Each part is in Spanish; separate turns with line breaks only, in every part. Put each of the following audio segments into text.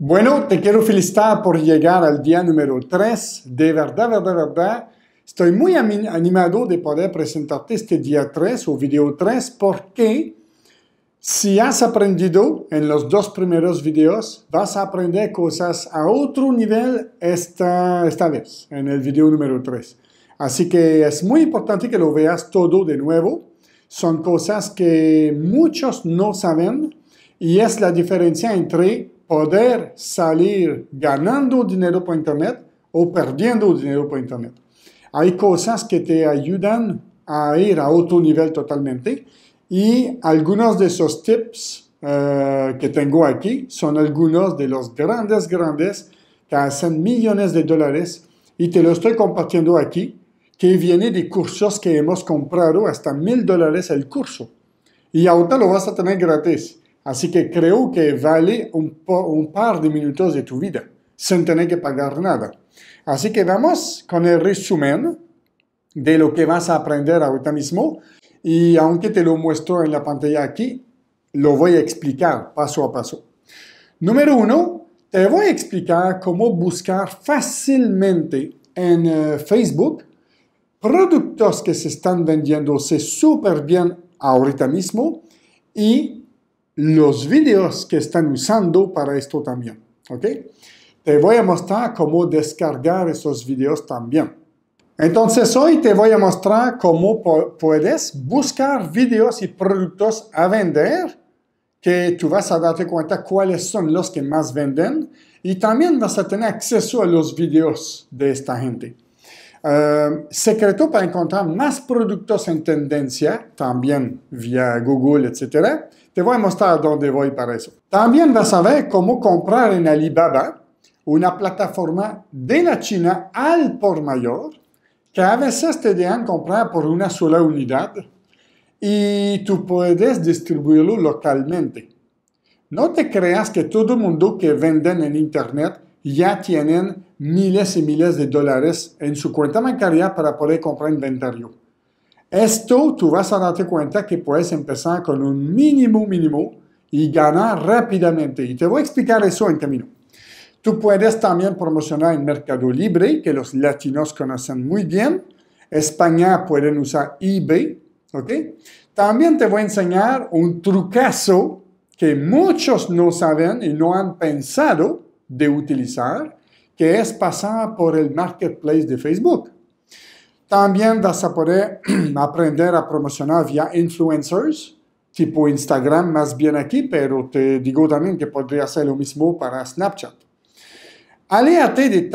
Bueno, te quiero felicitar por llegar al día número 3. De verdad, verdad, verdad. Estoy muy animado de poder presentarte este día 3 o video 3 porque si has aprendido en los dos primeros videos, vas a aprender cosas a otro nivel esta, esta vez, en el video número 3. Así que es muy importante que lo veas todo de nuevo. Son cosas que muchos no saben y es la diferencia entre poder salir ganando dinero por Internet o perdiendo dinero por Internet. Hay cosas que te ayudan a ir a otro nivel totalmente y algunos de esos tips eh, que tengo aquí son algunos de los grandes, grandes que hacen millones de dólares y te lo estoy compartiendo aquí, que viene de cursos que hemos comprado hasta mil dólares el curso. Y ahorita lo vas a tener gratis. Así que creo que vale un, par de minutos de tu vida sin tener que pagar nada. Así que vamos con el resumen de lo que vas a aprender ahorita mismo. Y aunque te lo muestro en la pantalla aquí, lo voy a explicar paso a paso. Número uno, te voy a explicar cómo buscar fácilmente en eh, Facebook productos que se están vendiéndose súper bien ahorita mismo y los vídeos que están usando para esto también. ¿Ok? Te voy a mostrar cómo descargar esos vídeos también. Entonces hoy te voy a mostrar cómo puedes buscar vídeos y productos a vender, que tú vas a darte cuenta cuáles son los que más venden y también vas a tener acceso a los vídeos de esta gente. Eh, secreto para encontrar más productos en tendencia, también vía Google, etcétera te voy a mostrar dónde voy para eso. También vas a ver cómo comprar en Alibaba, una plataforma de la China al por mayor, que a veces te dejan comprar por una sola unidad y tú puedes distribuirlo localmente. No te creas que todo mundo que venden en Internet ya tienen miles y miles de dólares en su cuenta bancaria para poder comprar inventario. Esto tú vas a darte cuenta que puedes empezar con un mínimo mínimo y ganar rápidamente. Y te voy a explicar eso en camino. Tú puedes también promocionar en Mercado Libre, que los latinos conocen muy bien. España pueden usar eBay, También te voy a enseñar un trucazo que muchos no saben y no han pensado de utilizar, que es pasar por el marketplace de Facebook. También vas a poder aprender a promocionar vía influencers, tipo Instagram más bien aquí, pero te digo también que podría ser lo mismo para Snapchat. Aléate de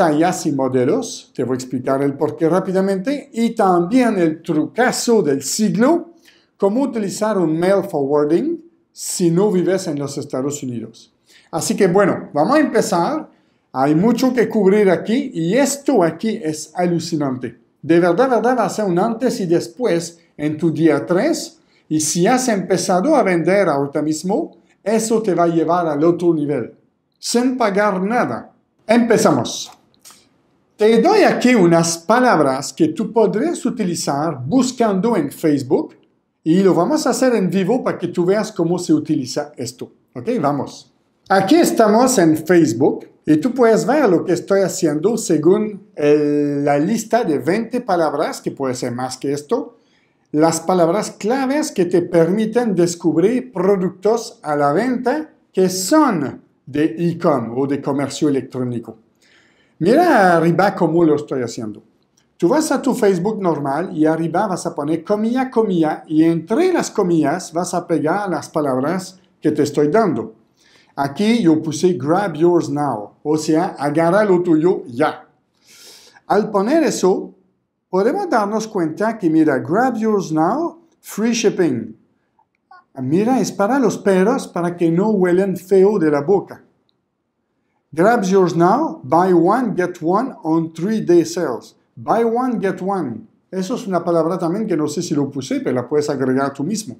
y modelos, te voy a explicar el porqué rápidamente, y también el trucazo del siglo, cómo utilizar un mail forwarding si no vives en los Estados Unidos. Así que bueno, vamos a empezar. Hay mucho que cubrir aquí y esto aquí es alucinante de verdad, verdad, va a ser un antes y después en tu día 3. Y si has empezado a vender ahorita mismo, eso te va a llevar al otro nivel, sin pagar nada. Empezamos. Te doy aquí unas palabras que tú podrías utilizar buscando en Facebook y lo vamos a hacer en vivo para que tú veas cómo se utiliza esto. ¿Ok? Vamos. Aquí estamos en Facebook y tú puedes ver lo que estoy haciendo según la lista de 20 palabras, que puede ser más que esto, las palabras claves que te permiten descubrir productos a la venta que son de e commerce o de comercio electrónico. Mira arriba cómo lo estoy haciendo. Tú vas a tu Facebook normal y arriba vas a poner comilla, comilla y entre las comillas vas a pegar las palabras que te estoy dando. Aquí yo puse grab yours now, o sea, agarra lo tuyo ya. Al poner eso, podemos darnos cuenta que mira, grab yours now, free shipping. Mira, es para los perros para que no huelen feo de la boca. Grab yours now, buy one, get one on three day sales. Buy one, get one. Eso es una palabra también que no sé si lo puse, pero la puedes agregar tú mismo.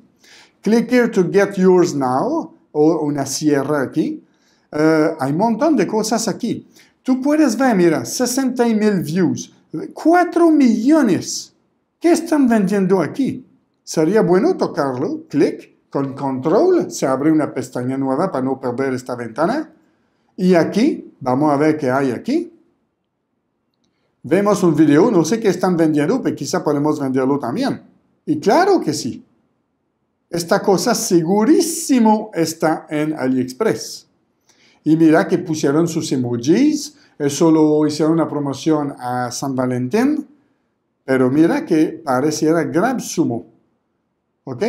Click here to get yours now o una sierra aquí. Eh, hay un montón de cosas aquí. Tú puedes ver, mira, 60 mil views, 4 millones. ¿Qué están vendiendo aquí? Sería bueno tocarlo, clic, con control, se abre una pestaña nueva para no perder esta ventana. Y aquí, vamos a ver qué hay aquí. Vemos un video, no sé qué están vendiendo, pero quizá podemos venderlo también. Y claro que sí. Esta cosa segurísimo está en AliExpress. Y mira que pusieron sus emojis, eso lo hicieron una promoción a San Valentín, pero mira que pareciera sumo ¿Ok?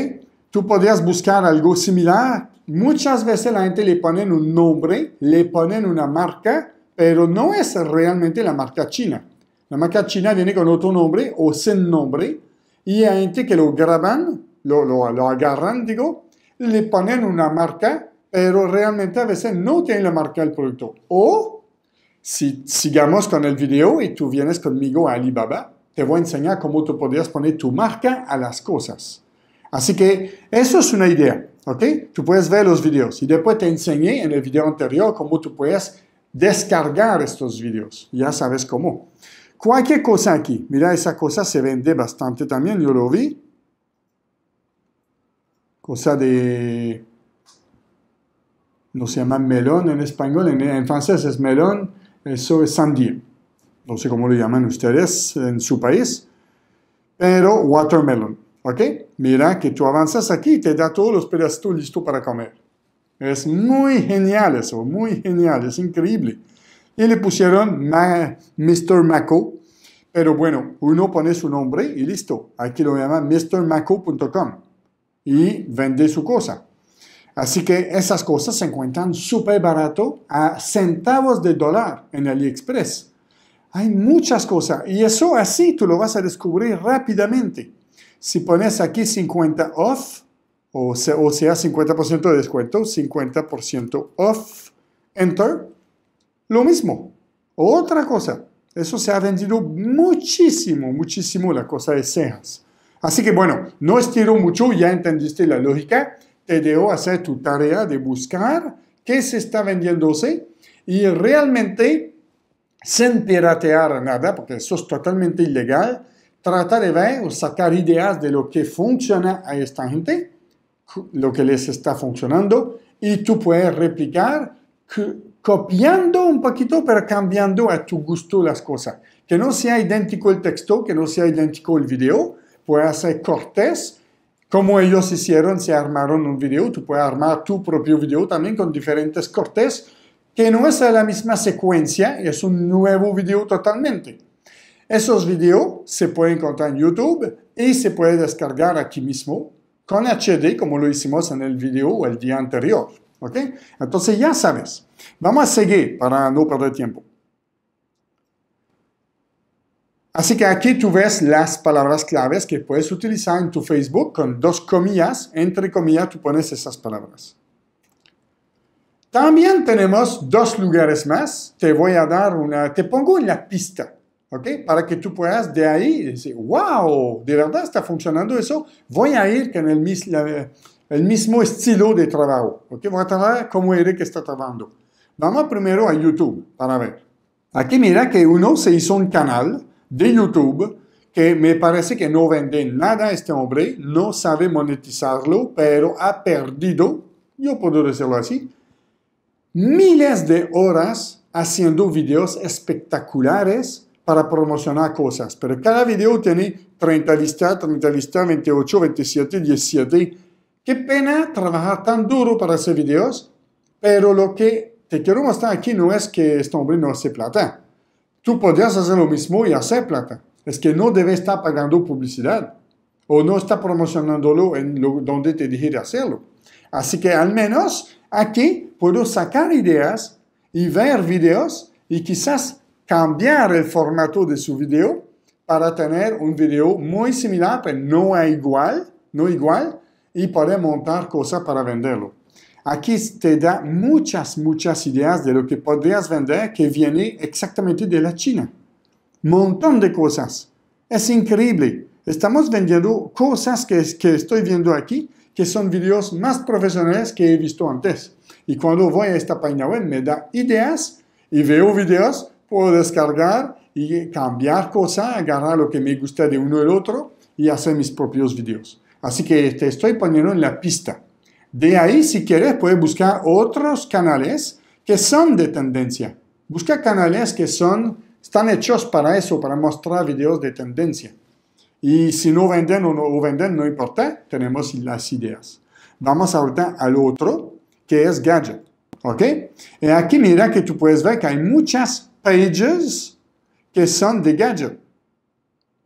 Tú podrías buscar algo similar. Muchas veces la gente le ponen un nombre, le ponen una marca, pero no es realmente la marca china. La marca china viene con otro nombre o sin nombre y hay gente que lo graban lo, lo, agarran, digo, le ponen una marca, pero realmente a veces no tienen la marca del producto. O, si sigamos con el video y tú vienes conmigo a Alibaba, te voy a enseñar cómo tú podrías poner tu marca a las cosas. Así que eso es una idea, ¿ok? Tú puedes ver los videos y después te enseñé en el video anterior cómo tú puedes descargar estos videos. Ya sabes cómo. Cualquier cosa aquí, mira, esa cosa se vende bastante también, yo lo vi, cosa de, no se llama melón en español, en, francés es melón, eso es sandía. No sé cómo lo llaman ustedes en su país, pero watermelon, ¿ok? Mira que tú avanzas aquí y te da todos los pedazos listos para comer. Es muy genial eso, muy genial, es increíble. Y le pusieron Mr. Maco, pero bueno, uno pone su nombre y listo. Aquí lo Mr. MrMaco.com y vende su cosa. Así que esas cosas se encuentran súper barato a centavos de dólar en AliExpress. Hay muchas cosas y eso así tú lo vas a descubrir rápidamente. Si pones aquí 50 off, o sea, o sea 50% de descuento, 50% off, enter, lo mismo. Otra cosa, eso se ha vendido muchísimo, muchísimo la cosa de Sears. Así que bueno, no estiro mucho, ya entendiste la lógica. Te dejo hacer tu tarea de buscar qué se está vendiéndose y realmente, sin piratear nada, porque eso es totalmente ilegal, Tratar de ver o sacar ideas de lo que funciona a esta gente, lo que les está funcionando, y tú puedes replicar copiando un poquito, pero cambiando a tu gusto las cosas. Que no sea idéntico el texto, que no sea idéntico el video, puede hacer cortes, como ellos hicieron, se armaron un video, tú puedes armar tu propio video también con diferentes cortes, que no es la misma secuencia, es un nuevo video totalmente. Esos videos se pueden encontrar en YouTube y se puede descargar aquí mismo con HD, como lo hicimos en el video el día anterior. Entonces ya sabes. Vamos a seguir para no perder tiempo. Así que aquí tú ves las palabras claves que puedes utilizar en tu Facebook con dos comillas, entre comillas tú pones esas palabras. También tenemos dos lugares más. Te voy a dar una, te pongo en la pista, ¿ok? Para que tú puedas de ahí decir, wow, de verdad está funcionando eso. Voy a ir con el, el mismo estilo de trabajo, ¿ok? Voy a trabajar como Eric está trabajando. Vamos primero a YouTube para ver. Aquí mira que uno se hizo un canal de YouTube, que me parece que no vende nada este hombre, no sabe monetizarlo, pero ha perdido, yo puedo decirlo así, miles de horas haciendo videos espectaculares para promocionar cosas. Pero cada video tiene 30 vistas 30 listas, 28, 27, 17. Qué pena trabajar tan duro para hacer videos, pero lo que te quiero mostrar aquí no es que este hombre no hace plata. Tú podrías hacer lo mismo y hacer plata. Es que no debes estar pagando publicidad o no está promocionándolo en donde te dije hacerlo. Así que al menos aquí puedo sacar ideas y ver videos y quizás cambiar el formato de su video para tener un video muy similar, pero no igual, no igual, y poder montar cosas para venderlo. Aquí te da muchas, muchas ideas de lo que podrías vender que viene exactamente de la China. Montón de cosas. Es increíble. Estamos vendiendo cosas que, que estoy viendo aquí, que son videos más profesionales que he visto antes. Y cuando voy a esta página web me da ideas y veo videos, puedo descargar y cambiar cosas, agarrar lo que me gusta de uno y el otro y hacer mis propios videos. Así que te estoy poniendo en la pista. De ahí, si quieres, puedes buscar otros canales que son de tendencia. Busca canales que son, están hechos para eso, para mostrar videos de tendencia. Y si no venden o no venden, no importa, tenemos las ideas. Vamos ahorita al otro, que es Gadget. ¿Ok? Y eh, aquí mira que tú puedes ver que hay muchas pages que son de Gadget.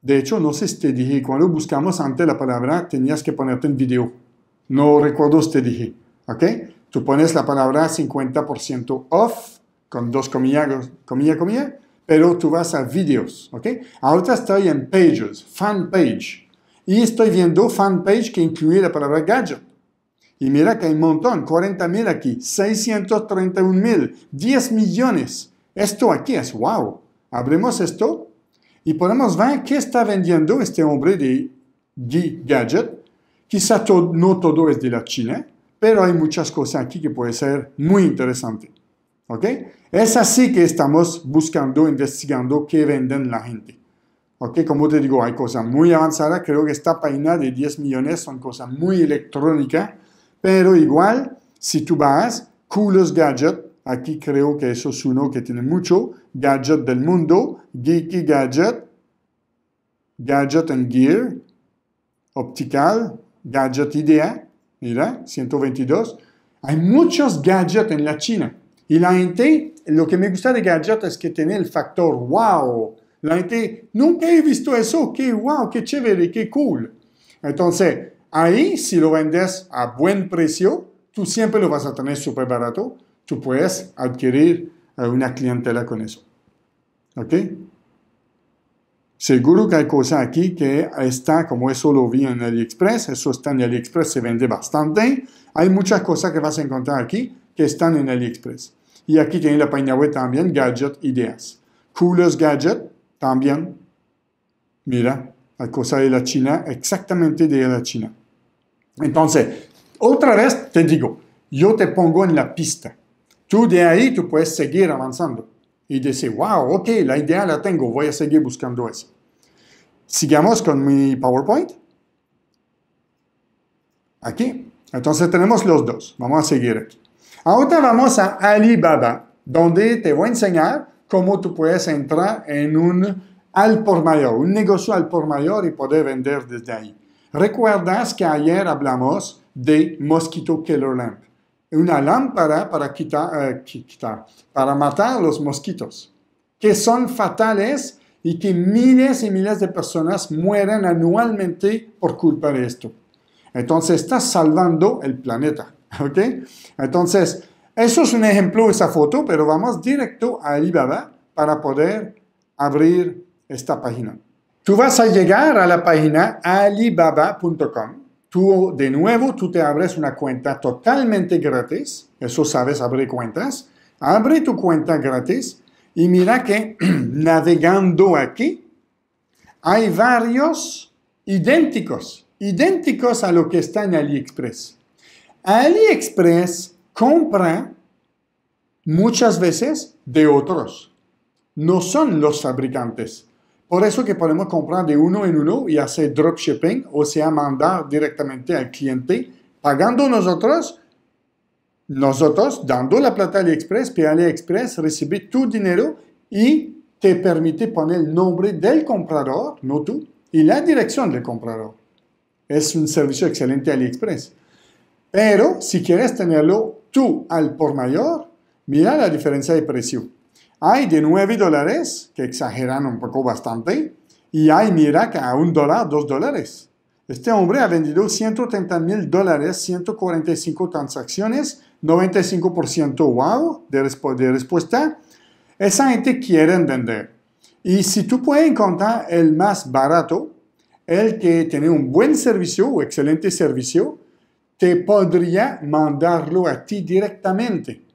De hecho, no sé si te dije, cuando buscamos ante la palabra, tenías que ponerte un video. No recuerdo te dije. ¿Ok? Tú pones la palabra 50% off con dos comillas, comilla, comilla, pero tú vas a videos. ¿Ok? Ahora estoy en pages, fan page. Y estoy viendo fan page que incluye la palabra gadget. Y mira que hay un montón, 40.000 aquí, mil, 10 millones. Esto aquí es wow. Abremos esto y podemos ver qué está vendiendo este hombre de Gadget Quizá no todo es de la China, pero hay muchas cosas aquí que puede ser muy interesante. ¿Ok? Es así que estamos buscando, investigando qué venden la gente. ¿Ok? Como te digo, hay cosas muy avanzadas. Creo que esta página de 10 millones son cosas muy electrónicas, pero igual, si tú vas, Coolest Gadget, aquí creo que eso es uno que tiene mucho, Gadget del mundo, Geeky Gadget, Gadget and Gear, Optical, Gadget idea, mira, 122. Hay muchos gadgets en la China. Y la gente, lo que me gusta de gadget es que tiene el factor wow. La gente, nunca he visto eso, qué wow, qué chévere, qué cool. Entonces, ahí si lo vendes a buen precio, tú siempre lo vas a tener súper barato, tú puedes adquirir una clientela con eso. ¿Ok? Seguro que hay cosas aquí que están, como eso lo vi en AliExpress, eso está en AliExpress, se vende bastante. Hay muchas cosas que vas a encontrar aquí que están en AliExpress. Y aquí tiene la página web también, Gadget Ideas. Coolest Gadget, también. Mira, la cosa de la China, exactamente de la China. Entonces, otra vez te digo, yo te pongo en la pista. Tú de ahí, tú puedes seguir avanzando y dice, wow, ok, la idea la tengo, voy a seguir buscando eso. Sigamos con mi PowerPoint. Aquí. Entonces tenemos los dos. Vamos a seguir aquí. Ahora vamos a Alibaba, donde te voy a enseñar cómo tú puedes entrar en un al por mayor, un negocio al por mayor y poder vender desde ahí. ¿Recuerdas que ayer hablamos de Mosquito Killer Lamp? una lámpara para eh, quitar, para matar los mosquitos, que son fatales y que miles y miles de personas mueren anualmente por culpa de esto. Entonces estás salvando el planeta, ¿ok? Entonces, eso es un ejemplo, esa foto, pero vamos directo a Alibaba para poder abrir esta página. Tú vas a llegar a la página alibaba.com Tú, de nuevo, tú te abres una cuenta totalmente gratis. Eso sabes, abrir cuentas. Abre tu cuenta gratis y mira que navegando aquí hay varios idénticos, idénticos a lo que está en AliExpress. AliExpress compra muchas veces de otros. No son los fabricantes. Por eso que podemos comprar de uno en uno y hacer dropshipping, o sea, mandar directamente al cliente, pagando nosotros, nosotros dando la plata a AliExpress, y AliExpress recibe tu dinero y te permite poner el nombre del comprador, no tú, y la dirección del comprador. Es un servicio excelente AliExpress. Pero si quieres tenerlo tú al por mayor, mira la diferencia de precio. Hay de 9 dólares, que exageran un poco bastante, y hay, mira, que a un dólar, dos dólares. Este hombre ha vendido 130 mil dólares, 145 transacciones, 95% wow de, respuesta. Esa gente quiere vender. Y si tú puedes encontrar el más barato, el que tiene un buen servicio o excelente servicio, te podría mandarlo a ti directamente.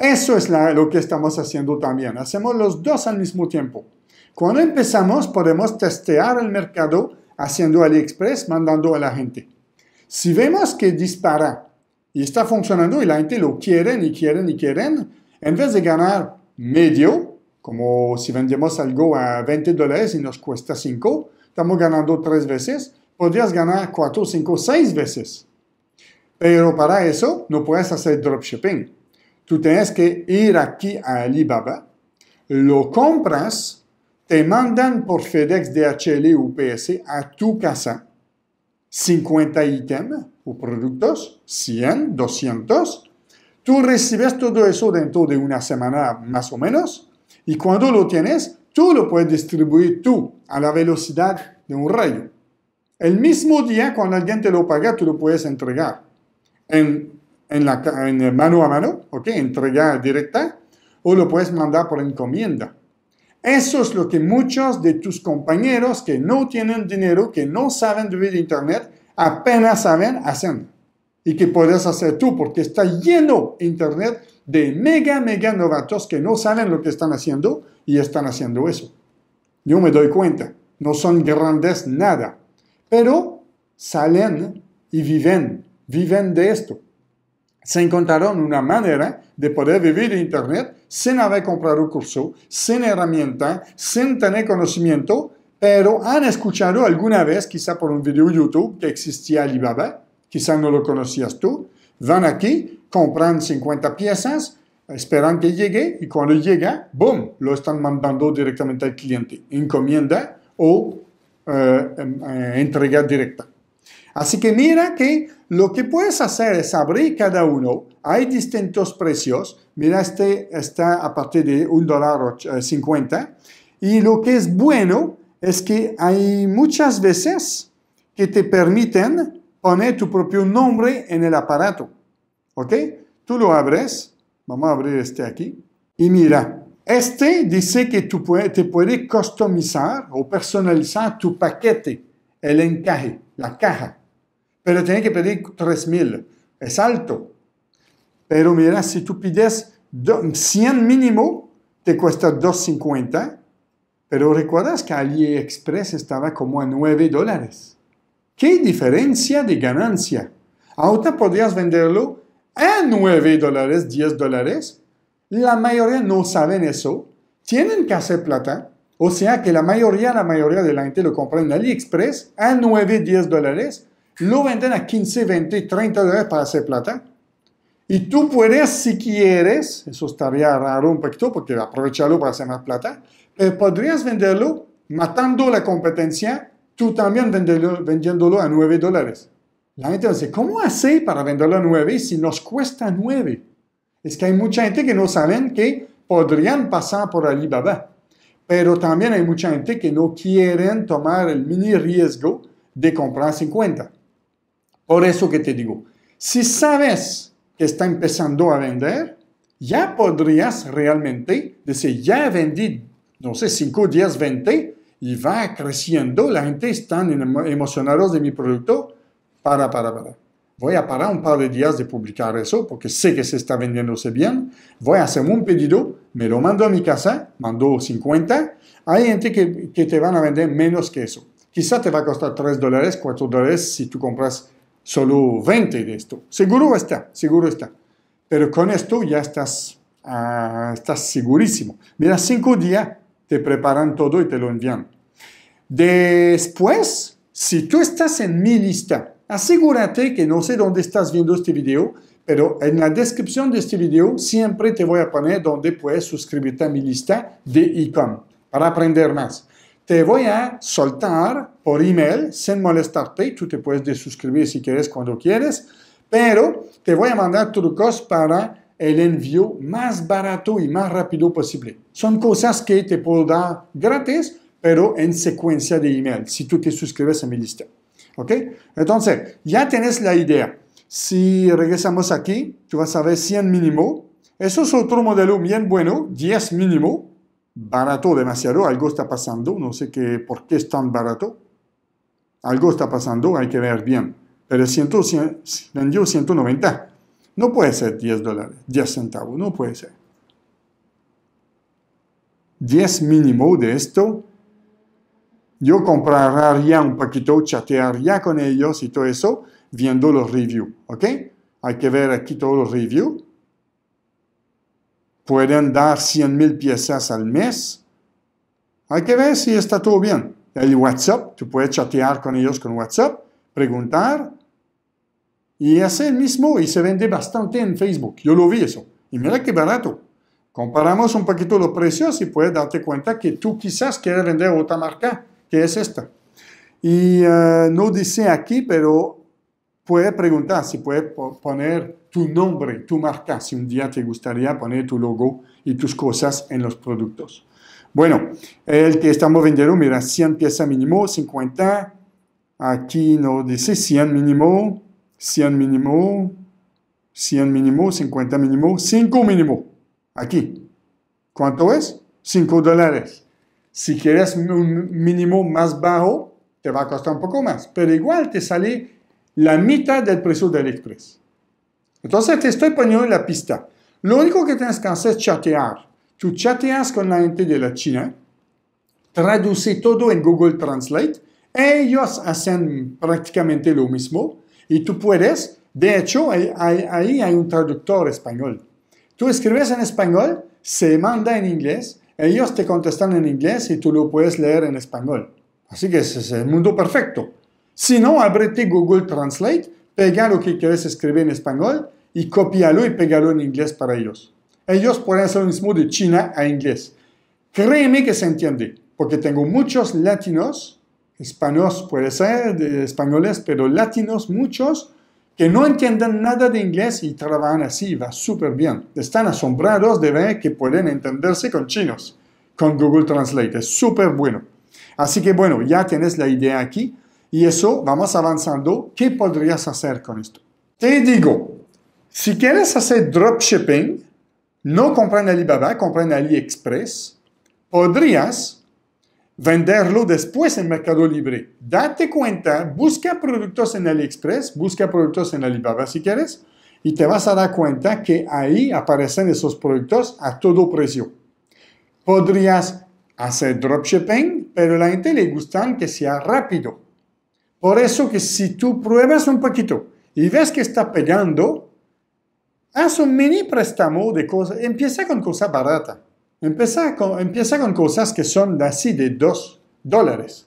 Eso es lo que estamos haciendo también. Hacemos los dos al mismo tiempo. Cuando empezamos, podemos testear el mercado haciendo AliExpress, mandando a la gente. Si vemos que dispara y está funcionando y la gente lo quiere y quieren y quieren, en vez de ganar medio, como si vendemos algo a 20 dólares y nos cuesta 5, estamos ganando 3 veces, podrías ganar 4, 5, 6 veces. Pero para eso no puedes hacer dropshipping tú tienes que ir aquí a Alibaba, lo compras, te mandan por FedEx, DHL o UPS a tu casa 50 ítems o productos, 100, 200. Tú recibes todo eso dentro de una semana más o menos y cuando lo tienes, tú lo puedes distribuir tú a la velocidad de un rayo. El mismo día, cuando alguien te lo paga, tú lo puedes entregar. En en, mano a mano, ¿ok? Entrega directa, o lo puedes mandar por encomienda. Eso es lo que muchos de tus compañeros que no tienen dinero, que no saben de Internet, apenas saben hacer. Y que puedes hacer tú, porque está lleno Internet de mega, mega novatos que no saben lo que están haciendo y están haciendo eso. Yo me doy cuenta, no son grandes nada, pero salen y viven, viven de esto se encontraron una manera de poder vivir en Internet sin haber comprado curso, sin herramienta, sin tener conocimiento, pero han escuchado alguna vez, quizá por un video YouTube, que existía Alibaba, quizá no lo conocías tú, van aquí, compran 50 piezas, esperan que llegue y cuando llega, ¡boom!, lo están mandando directamente al cliente, encomienda o eh, em, eh, entrega directa. Así que mira que lo que puedes hacer es abrir cada uno. Hay distintos precios. Mira, este está a partir de un dólar eh, cincuenta. Y lo que es bueno es que hay muchas veces que te permiten poner tu propio nombre en el aparato. ¿Ok? Tú lo abres. Vamos a abrir este aquí. Y mira, este dice que tú te puede customizar o personalizar tu paquete, el encaje, la caja pero tiene que pedir 3.000. Es alto. Pero mira, si tú pides 100 mínimo, te cuesta 2.50. Pero recuerdas que AliExpress estaba como a 9 dólares. ¡Qué diferencia de ganancia! Ahora podrías venderlo a 9 dólares, 10 dólares. La mayoría no saben eso. Tienen que hacer plata. O sea que la mayoría, la mayoría de la gente lo compra en AliExpress a 9, 10 dólares lo venden a 15, 20, 30 dólares para hacer plata. Y tú puedes, si quieres, eso estaría raro un poquito porque aprovecharlo para hacer más plata, pero podrías venderlo matando la competencia, tú también vendiéndolo a 9 dólares. La gente dice, ¿cómo hacer para venderlo a 9 si nos cuesta 9? Es que hay mucha gente que no saben que podrían pasar por Alibaba, pero también hay mucha gente que no quieren tomar el mini riesgo de comprar 50. Por eso que te digo, si sabes que está empezando a vender, ya podrías realmente decir, ya vendí, no sé, 5, 10, 20 y va creciendo, la gente está emocionada de mi producto, para, para, para. Voy a parar un par de días de publicar eso porque sé que se está vendiéndose bien. Voy a hacer un pedido, me lo mando a mi casa, mando 50. Hay gente que, que te van a vender menos que eso. Quizá te va a costar 3 dólares, 4 dólares si tú compras Solo 20 de esto. Seguro está, seguro está. Pero con esto ya estás, ah, estás segurísimo. Mira, cinco días te preparan todo y te lo envían. Después, si tú estás en mi lista, asegúrate que no sé dónde estás viendo este video, pero en la descripción de este video siempre te voy a poner dónde puedes suscribirte a mi lista de e-com para aprender más te voy a soltar por email sin molestarte. Tú te puedes desuscribir si quieres cuando quieres, pero te voy a mandar trucos para el envío más barato y más rápido posible. Son cosas que te puedo dar gratis, pero en secuencia de email, si tú te suscribes a mi lista. ¿Ok? Entonces, ya tienes la idea. Si regresamos aquí, tú vas a ver 100 mínimo. Eso es otro modelo bien bueno, 10 mínimo barato demasiado, algo está pasando, no sé qué, por qué es tan barato. Algo está pasando, hay que ver bien. Pero vendió 190. No puede ser 10 dólares, 10 centavos, no puede ser. 10 mínimo de esto. Yo compraría un poquito, chatearía con ellos y todo eso, viendo los reviews, ¿ok? Hay que ver aquí todos los reviews pueden dar 100 mil piezas al mes. Hay que ver si está todo bien. El WhatsApp, tú puedes chatear con ellos con WhatsApp, preguntar y hace el mismo y se vende bastante en Facebook. Yo lo vi eso. Y mira qué barato. Comparamos un poquito los precios y puedes darte cuenta que tú quizás quieres vender otra marca que es esta. Y eh, no dice aquí, pero puedes preguntar si puedes poner tu nombre, tu marca, si un día te gustaría poner tu logo y tus cosas en los productos. Bueno, el que estamos vendiendo, mira, 100 piezas mínimo, 50. Aquí no dice 100 mínimo, 100 mínimo, 100 mínimo, 50 mínimo, 5 mínimo. Aquí. ¿Cuánto es? 5 dólares. Si quieres un mínimo más bajo, te va a costar un poco más, pero igual te sale la mitad del precio de Express. Entonces te estoy poniendo la pista. Lo único que tienes que hacer es chatear. Tú chateas con la gente de la China, traduce todo en Google Translate, ellos hacen prácticamente lo mismo y tú puedes, de hecho, ahí hay, un traductor español. Tú escribes en español, se manda en inglés, ellos te contestan en inglés y tú lo puedes leer en español. Así que ese es el mundo perfecto. Si no, abrete Google Translate pega lo que quieres escribir en español y copialo y pégalo en inglés para ellos. Ellos pueden hacer lo mismo de China a inglés. Créeme que se entiende, porque tengo muchos latinos, hispanos puede ser, de españoles, pero latinos muchos, que no entienden nada de inglés y trabajan así, va súper bien. Están asombrados de ver que pueden entenderse con chinos, con Google Translate, es súper bueno. Así que bueno, ya tienes la idea aquí. Y eso, vamos avanzando, ¿qué podrías hacer con esto? Te digo, si quieres hacer dropshipping, no compren Alibaba, compren AliExpress, podrías venderlo después en Mercado Libre. Date cuenta, busca productos en AliExpress, busca productos en Alibaba si quieres, y te vas a dar cuenta que ahí aparecen esos productos a todo precio. Podrías hacer dropshipping, pero a la gente le gusta que sea rápido. Por eso que si tú pruebas un poquito y ves que está pegando, haz un mini préstamo de cosas, empieza con cosas baratas. Empieza con, empieza con cosas que son así de 2 dólares.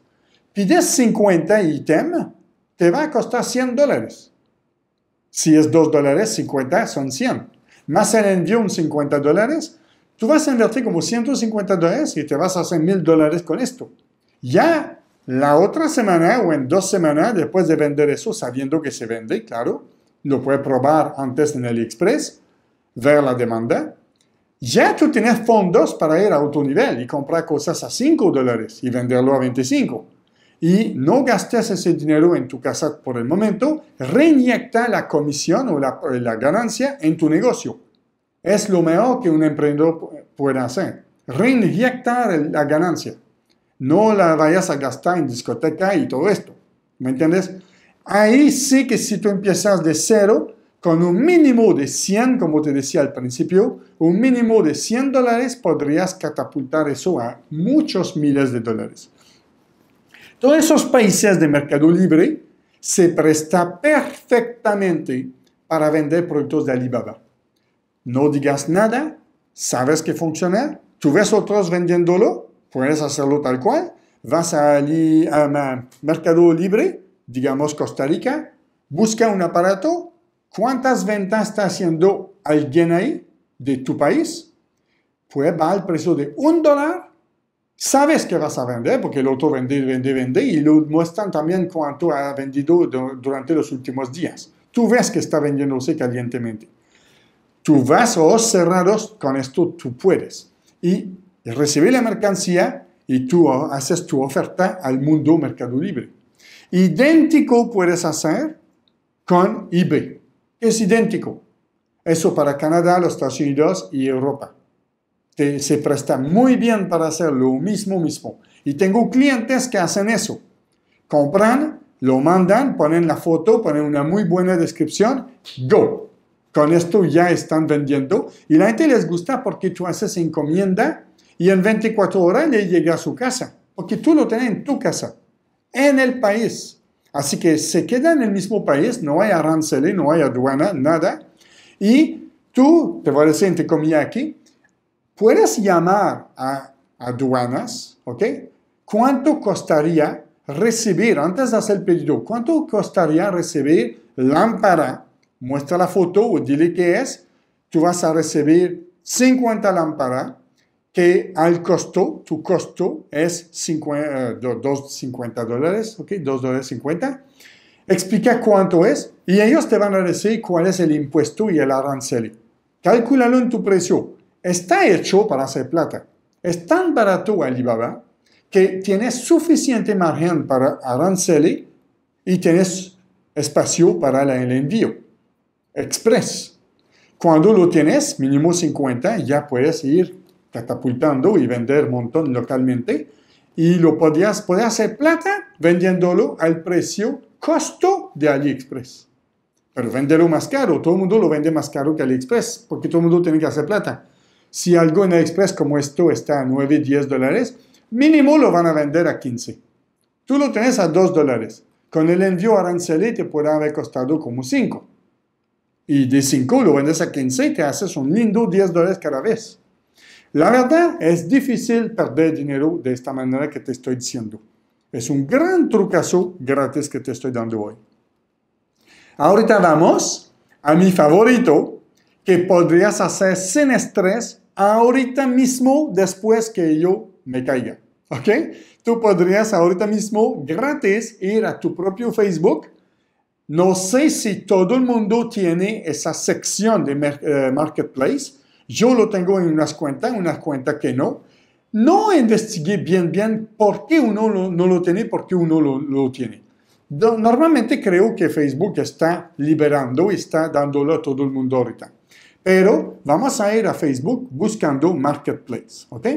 Pides 50 ítems, te va a costar 100 dólares. Si es 2 dólares, 50 son 100. Más el envío, 50 dólares, tú vas a invertir como 150 dólares y te vas a hacer 1000 dólares con esto. Ya la otra semana o en dos semanas después de vender eso, sabiendo que se vende, claro, lo puedes probar antes en AliExpress, ver la demanda. Ya tú tienes fondos para ir a otro nivel y comprar cosas a 5 dólares y venderlo a 25. Y no gastes ese dinero en tu casa por el momento, reinyecta la comisión o la, eh, ganancia en tu negocio. Es lo mejor que un emprendedor puede hacer, reinyectar la ganancia. No la vayas a gastar en discoteca y todo esto. ¿Me entiendes? Ahí sí que si tú empiezas de cero, con un mínimo de 100, como te decía al principio, un mínimo de 100 dólares podrías catapultar eso a muchos miles de dólares. Todos esos países de mercado libre se presta perfectamente para vender productos de Alibaba. No digas nada, sabes que funciona, tú ves otros vendiéndolo, puedes hacerlo tal cual. Vas a, li, a Mercado Libre, digamos Costa Rica, busca un aparato, cuántas ventas está haciendo alguien ahí de tu país, pues va al precio de un dólar, sabes que vas a vender, porque el otro vende, vende, vende, y lo muestran también cuánto ha vendido durante los últimos días. Tú ves que está vendiéndose calientemente. Tú vas a oh, cerrados, con esto tú puedes. Y recibir la mercancía y tú ah, haces tu oferta al mundo Mercado Libre. Idéntico puedes hacer con eBay. Es idéntico. Eso para Canadá, los Estados Unidos y Europa. Te, se presta muy bien para hacer lo mismo mismo. Y tengo clientes que hacen eso. Compran, lo mandan, ponen la foto, ponen una muy buena descripción, go. Con esto ya están vendiendo y la gente les gusta porque tú haces encomienda y en 24 horas le llega a su casa, porque tú lo tenés en tu casa, en el país. Así que se queda en el mismo país, no hay aranceles, no hay aduana, nada. Y tú, te voy a decir entre aquí, puedes llamar a aduanas, ¿ok? ¿Cuánto costaría recibir, antes de hacer el pedido, cuánto costaría recibir lámpara? Muestra la foto o dile qué es. Tú vas a recibir 50 lámparas que al costo, tu costo es 2.50 eh, dólares, ¿ok? 2 dólares Explica cuánto es y ellos te van a decir cuál es el impuesto y el arancel. Calculalo en tu precio. Está hecho para hacer plata. Es tan barato Alibaba que tienes suficiente margen para arancel y tienes espacio para el envío. Express. Cuando lo tienes, mínimo 50, ya puedes ir catapultando y vender montón localmente. Y lo podías, poder hacer plata vendiéndolo al precio costo de AliExpress. Pero venderlo más caro, todo el mundo lo vende más caro que AliExpress, porque todo el mundo tiene que hacer plata. Si algo en AliExpress como esto está a 9, 10 dólares, mínimo lo van a vender a 15. Tú lo tenés a 2 dólares. Con el envío arancelé te puede haber costado como 5. Y de 5 lo vendes a 15 y te haces un lindo 10 dólares cada vez. La verdad es difícil perder dinero de esta manera que te estoy diciendo. Es un gran trucazo gratis que te estoy dando hoy. Ahorita vamos a mi favorito que podrías hacer sin estrés ahorita mismo después que yo me caiga. ¿Ok? Tú podrías ahorita mismo gratis ir a tu propio Facebook. No sé si todo el mundo tiene esa sección de eh, Marketplace yo lo tengo en unas cuentas, en unas cuentas que no. No investigué bien, bien por qué uno no lo tiene, por qué uno lo, lo tiene. Normalmente creo que Facebook está liberando, y está dándolo a todo el mundo ahorita. Pero vamos a ir a Facebook buscando Marketplace, ¿ok?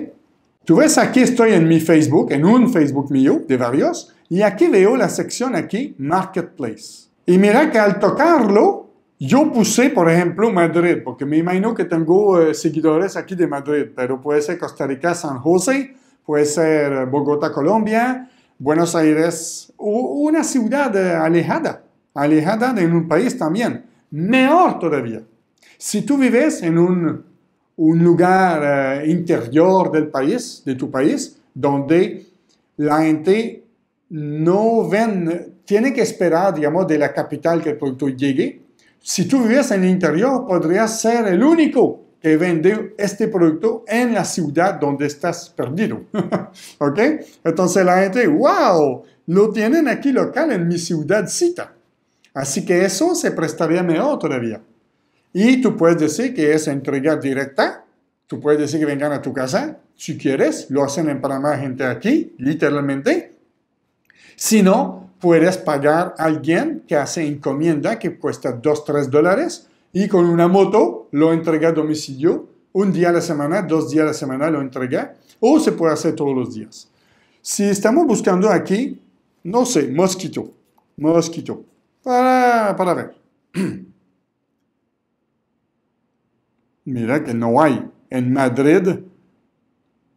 Tú ves aquí estoy en mi Facebook, en un Facebook mío, de varios, y aquí veo la sección aquí, Marketplace. Y mira que al tocarlo, yo puse, por ejemplo, Madrid, porque me imagino que tengo eh, seguidores aquí de Madrid, pero puede ser Costa Rica, San José, puede ser Bogotá, Colombia, Buenos Aires, o una ciudad eh, alejada, alejada de un país también. Mejor todavía. Si tú vives en un, lugar eh, interior del país, de tu país, donde la gente no ven, tiene que esperar, digamos, de la capital que producto llegue si tú vivías en el interior, podrías ser el único que vende este producto en la ciudad donde estás perdido. ¿Ok? Entonces la gente, wow, lo tienen aquí local en mi ciudadcita. Así que eso se prestaría mejor todavía. Y tú puedes decir que es entrega directa. Tú puedes decir que vengan a tu casa. Si quieres, lo hacen en Panamá gente aquí, literalmente. Si no, puedes pagar a alguien que hace encomienda que cuesta 2-3 dólares y con una moto lo entrega a domicilio un día a la semana, dos días a la semana lo entrega o se puede hacer todos los días. Si estamos buscando aquí, no sé, mosquito, mosquito, para, para ver. Mira que no hay. En Madrid,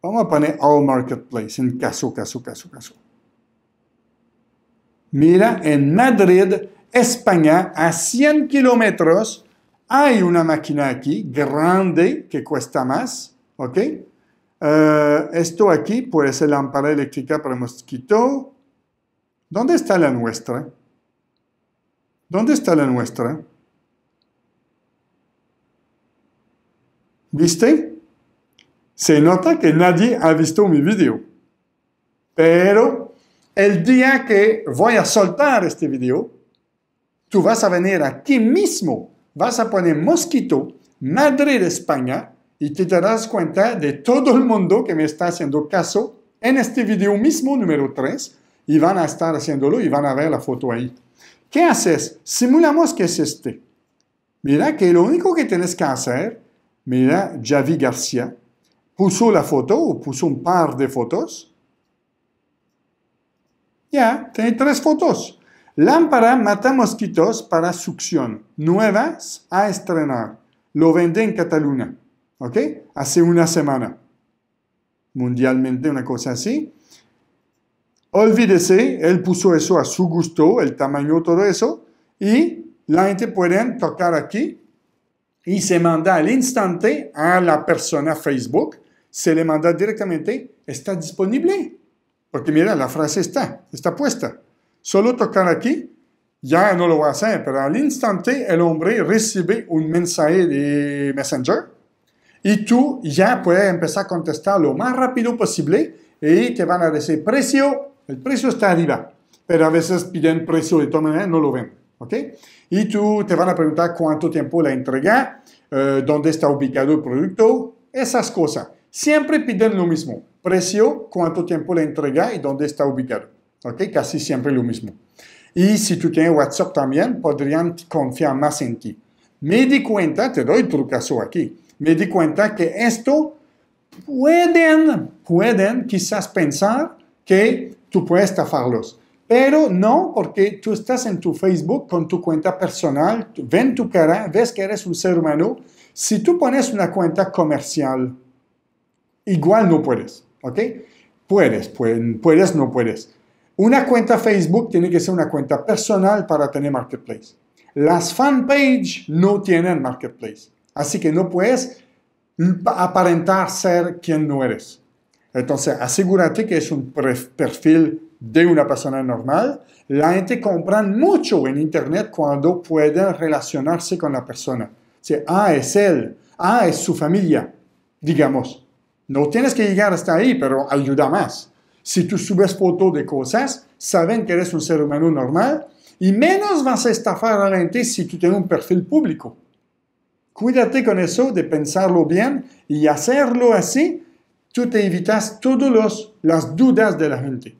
vamos a poner All Marketplace, en caso, caso, caso, caso. Mira, en Madrid, España, a 100 kilómetros, hay una máquina aquí grande que cuesta más, ¿ok? Eh, esto aquí puede ser lámpara eléctrica para mosquito. ¿Dónde está la nuestra? ¿Dónde está la nuestra? ¿Viste? Se nota que nadie ha visto mi vídeo. Pero el día que voy a soltar este video, tú vas a venir aquí mismo, vas a poner mosquito, Madrid, España, y te darás cuenta de todo el mundo que me está haciendo caso en este video mismo número 3 y van a estar haciéndolo y van a ver la foto ahí. ¿Qué haces? Simulamos que es este. Mira que lo único que tienes que hacer, mira, Javi García puso la foto o puso un par de fotos ya, tiene tres fotos. Lámpara mata mosquitos para succión. Nuevas a estrenar. Lo vende en Cataluña. ¿Ok? Hace una semana. Mundialmente, una cosa así. Olvídese, él puso eso a su gusto, el tamaño, todo eso. Y la gente puede tocar aquí y se manda al instante a la persona Facebook. Se le manda directamente. Está disponible porque mira, la frase está, está puesta. Solo tocar aquí, ya no lo va a hacer, pero al instante el hombre recibe un mensaje de Messenger y tú ya puedes empezar a contestar lo más rápido posible y te van a decir precio, el precio está arriba, pero a veces piden precio de todas maneras, no lo ven. ¿ok? Y tú te van a preguntar cuánto tiempo la entrega, eh, dónde está ubicado el producto, esas cosas. Siempre piden lo mismo, precio, cuánto tiempo le entrega y dónde está ubicado. ¿Ok? Casi siempre lo mismo. Y si tú tienes WhatsApp también, podrían confiar más en ti. Me di cuenta, te doy tu caso aquí, me di cuenta que esto pueden, pueden quizás pensar que tú puedes estafarlos. Pero no, porque tú estás en tu Facebook con tu cuenta personal, ven tu cara, ves que eres un ser humano. Si tú pones una cuenta comercial, igual no puedes, ¿ok? Puedes, puedes, no puedes. Una cuenta Facebook tiene que ser una cuenta personal para tener marketplace. Las fanpage no tienen marketplace, así que no puedes aparentar ser quien no eres. Entonces, asegúrate que es un perfil de una persona normal. La gente compra mucho en Internet cuando pueden relacionarse con la persona. O sea, ah, es él, ah, es su familia, digamos. No tienes que llegar hasta ahí, pero ayuda más. Si tú subes fotos de cosas, saben que eres un ser humano normal y menos vas a estafar a la gente si tú tienes un perfil público. Cuídate con eso de pensarlo bien y hacerlo así, tú te evitas todas las dudas de la gente.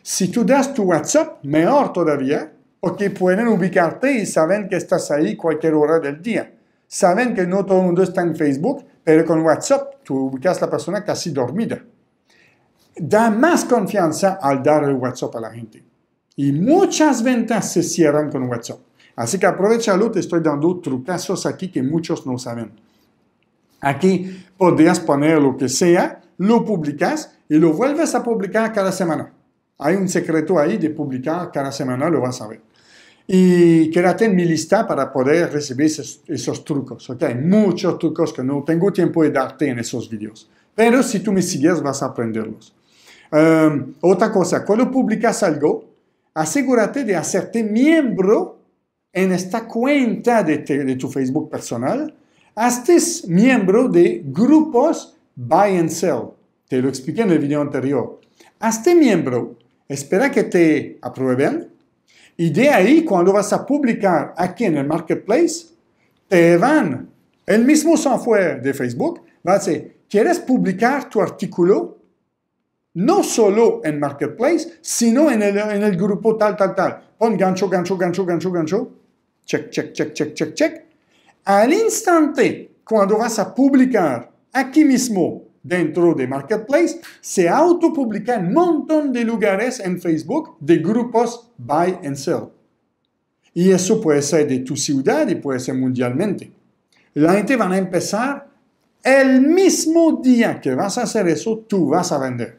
Si tú das tu WhatsApp, mejor todavía, porque pueden ubicarte y saben que estás ahí cualquier hora del día. Saben que no todo el mundo está en Facebook, pero con WhatsApp tú ubicas a la persona casi dormida. Da más confianza al dar el WhatsApp a la gente. Y muchas ventas se cierran con WhatsApp. Así que aprovechalo, te estoy dando trucazos aquí que muchos no saben. Aquí podrías poner lo que sea, lo publicas y lo vuelves a publicar cada semana. Hay un secreto ahí de publicar cada semana, lo vas a ver y quédate en mi lista para poder recibir esos, trucos. Hay muchos trucos que no tengo tiempo de darte en esos vídeos, pero si tú me sigues vas a aprenderlos. Em, otra cosa, cuando publicas algo, asegúrate de hacerte miembro en esta cuenta de, de tu Facebook personal. Hazte miembro de grupos buy and sell. Te lo expliqué en el video anterior. Hazte miembro. Espera que te aprueben y de ahí, cuando vas a publicar aquí en el marketplace, te van el mismo software de Facebook, va a decir, ¿quieres publicar tu artículo? No solo en marketplace, sino en el, en el grupo tal, tal, tal. Pon gancho, gancho, gancho, gancho, gancho. Check, check, check, check, check, check. Al instante, cuando vas a publicar aquí mismo dentro de Marketplace, se autopublica un montón de lugares en Facebook de grupos buy and sell. Y eso puede ser de tu ciudad y puede ser mundialmente. La gente va a empezar el mismo día que vas a hacer eso, tú vas a vender.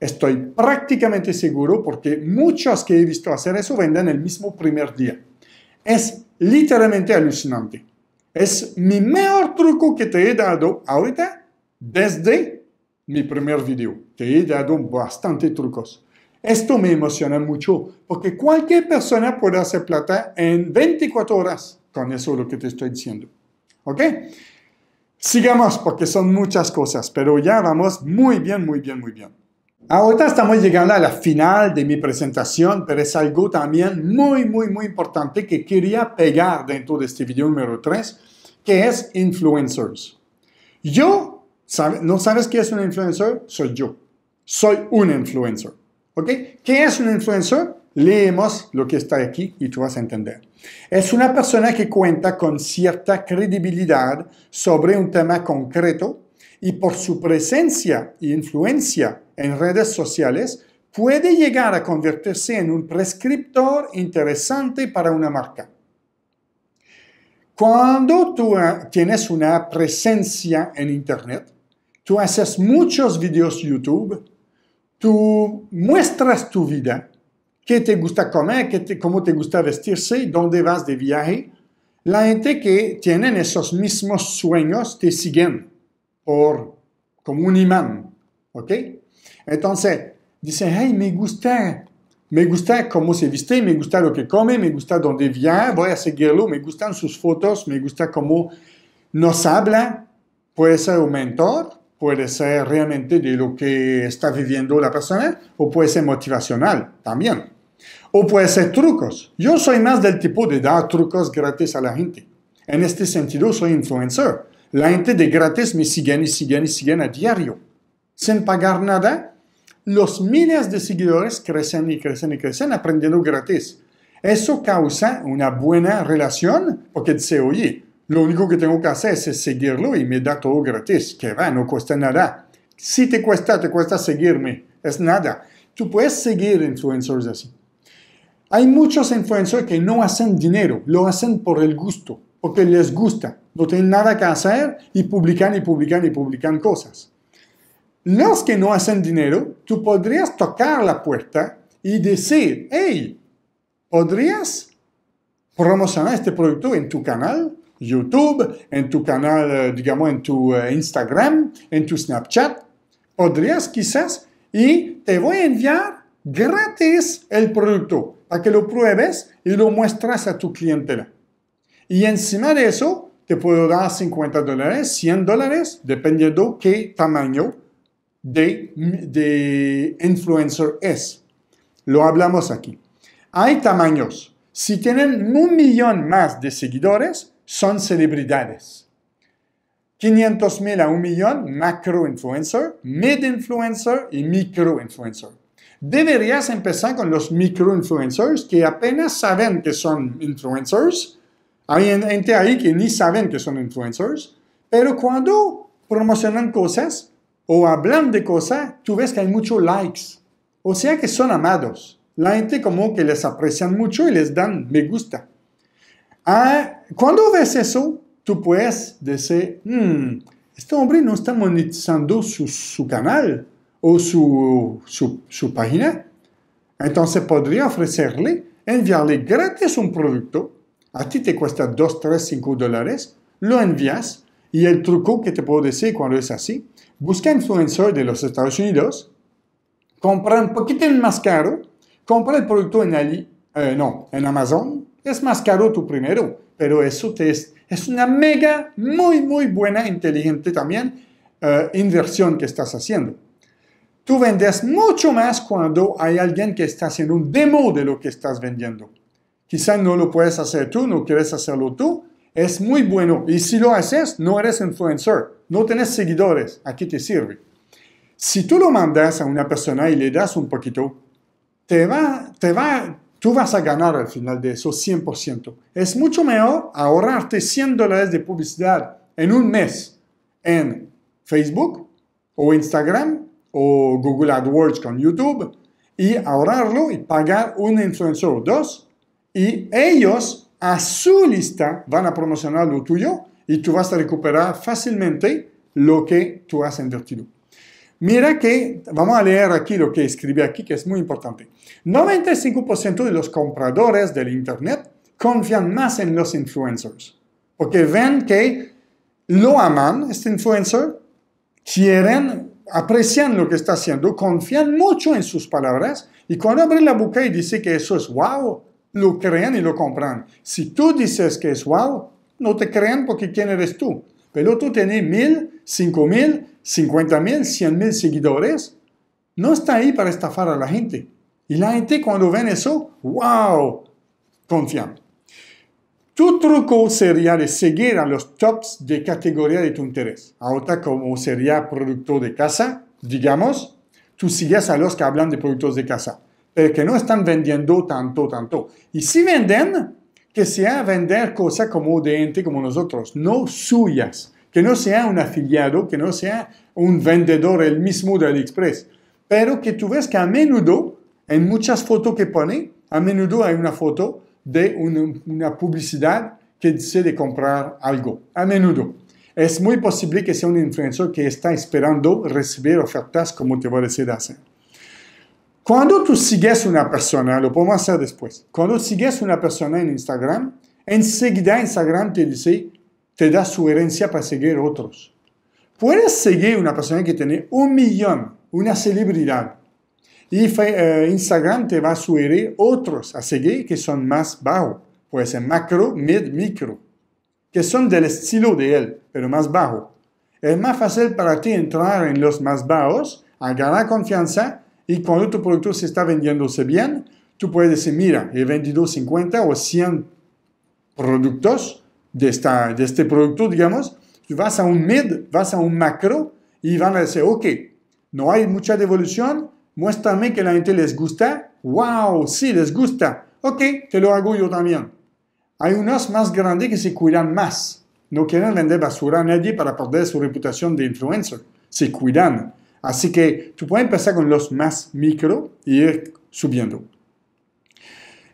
Estoy prácticamente seguro porque muchos que he visto hacer eso venden el mismo primer día. Es literalmente alucinante. Es mi mejor truco que te he dado ahorita desde mi primer video, que he dado bastante trucos. Esto me emociona mucho porque cualquier persona puede hacer plata en 24 horas. Con eso lo que te estoy diciendo. ¿Ok? Sigamos porque son muchas cosas, pero ya vamos muy bien, muy bien, muy bien. Ahora estamos llegando a la final de mi presentación, pero es algo también muy, muy, muy importante que quería pegar dentro de este video número 3, que es influencers. Yo ¿No sabes qué es un influencer? Soy yo. Soy un influencer. ¿Ok? ¿Qué es un influencer? Leemos lo que está aquí y tú vas a entender. Es una persona que cuenta con cierta credibilidad sobre un tema concreto y por su presencia e influencia en redes sociales puede llegar a convertirse en un prescriptor interesante para una marca. Cuando tú ah, tienes una presencia en Internet, tú haces muchos videos YouTube, tú muestras tu vida, qué te gusta comer, cómo te gusta vestirse, dónde vas de viaje. La gente que tiene esos mismos sueños te siguen por, como un imán, ¿ok? Entonces, dice, hey, me gusta, me gusta cómo se viste, me gusta lo que come, me gusta dónde viaja, voy a seguirlo, me gustan sus fotos, me gusta cómo nos habla, puede ser un mentor, puede ser realmente de lo que está viviendo la persona o puede ser motivacional también. O puede ser trucos. Yo soy más del tipo de dar trucos gratis a la gente. En este sentido soy influencer. La gente de gratis me sigue y sigue y sigue a diario. Sin pagar nada, los miles de seguidores crecen y crecen y crecen aprendiendo gratis. Eso causa una buena relación porque se oye, lo único que tengo que hacer es seguirlo y me da todo gratis, que va, no cuesta nada. Si te cuesta, te cuesta seguirme, es nada. Tú puedes seguir influencers así. Hay muchos influencers que no hacen dinero, lo hacen por el gusto, porque les gusta. No tienen nada que hacer y publican y publican y publican cosas. Los que no hacen dinero, tú podrías tocar la puerta y decir, hey, ¿podrías promocionar este producto en tu canal? YouTube, en tu canal, eh, digamos, en tu eh, Instagram, en tu Snapchat. Podrías quizás y te voy a enviar gratis el producto para que lo pruebes y lo muestras a tu clientela. Y encima de eso, te puedo dar 50 dólares, 100 dólares, dependiendo qué tamaño de, de influencer es. Lo hablamos aquí. Hay tamaños. Si tienen un millón más de seguidores, son celebridades. 500.000 a un millón, macro influencer, mid influencer y micro influencer. Deberías empezar con los micro influencers que apenas saben que son influencers. Hay gente ahí que ni saben que son influencers, pero cuando promocionan cosas o hablan de cosas, tú ves que hay muchos likes. O sea que son amados. La gente como que les aprecian mucho y les dan me gusta. Ah, cuando ves eso, tú puedes decir, hmm, este hombre no está monetizando su, canal o su, página. Entonces podría ofrecerle, enviarle gratis un producto. A ti te cuesta 2, 3, 5 dólares. Lo envías. Y el truco que te puedo decir cuando es así, busca influencer de los Estados Unidos, compra un poquito más caro, compra el producto en Ali, eh, no, en Amazon, es más caro tu primero, pero eso te es, una mega, muy, muy buena, inteligente también eh, inversión que estás haciendo. Tú vendes mucho más cuando hay alguien que está haciendo un demo de lo que estás vendiendo. Quizás no lo puedes hacer tú, no quieres hacerlo tú. Es muy bueno. Y si lo haces, no eres influencer, no tienes seguidores. Aquí te sirve. Si tú lo mandas a una persona y le das un poquito, te va, te va, tú vas a ganar al final de eso 100%. Es mucho mejor ahorrarte 100 dólares de publicidad en un mes en Facebook o Instagram o Google AdWords con YouTube y ahorrarlo y pagar un influencer o dos y ellos a su lista van a promocionar lo tuyo y tú vas a recuperar fácilmente lo que tú has invertido. Mira que, vamos a leer aquí lo que escribe aquí, que es muy importante. 95% de los compradores del Internet confían más en los influencers, porque ven que lo aman, este influencer, quieren, aprecian lo que está haciendo, confían mucho en sus palabras y cuando abren la boca y dice que eso es wow, lo creen y lo compran. Si tú dices que es wow, no te creen porque quién eres tú. Pero tú tienes mil, cinco mil, 50 mil, seguidores, no está ahí para estafar a la gente. Y la gente cuando ven eso, wow, confían. Tu truco sería de seguir a los tops de categoría de tu interés. Ahora, como sería producto de casa, digamos, tú sigues a los que hablan de productos de casa, pero que no están vendiendo tanto, tanto. Y si venden, que sea vender cosas como de gente como nosotros, no suyas que no sea un afiliado, que no sea un vendedor el mismo de AliExpress, pero que tú ves que a menudo, en muchas fotos que pone, a menudo hay una foto de una, publicidad que dice de comprar algo, a menudo. Es muy posible que sea un influencer que está esperando recibir ofertas como te voy a decir de hacer. Cuando tú sigues una persona, lo podemos hacer después, cuando sigues una persona en Instagram, enseguida Instagram te dice, te da su herencia para seguir otros. Puedes seguir una persona que tiene un millón, una celebridad, y eh, Instagram te va a sugerir otros a seguir que son más bajos. Puede ser macro, mid, micro, que son del estilo de él, pero más bajo. Es más fácil para ti entrar en los más bajos, a ganar confianza y cuando tu producto se está vendiéndose bien, tú puedes decir, mira, he vendido 50 o 100 productos de, esta, este producto, digamos, vas a un mid, vas a un macro y van a decir, ok, no hay mucha devolución, muéstrame que la gente les gusta, wow, sí, les gusta, ok, te lo hago yo también. Hay unos más grandes que se cuidan más, no quieren vender basura a nadie para perder su reputación de influencer, se cuidan. Así que tú puedes empezar con los más micro y ir subiendo.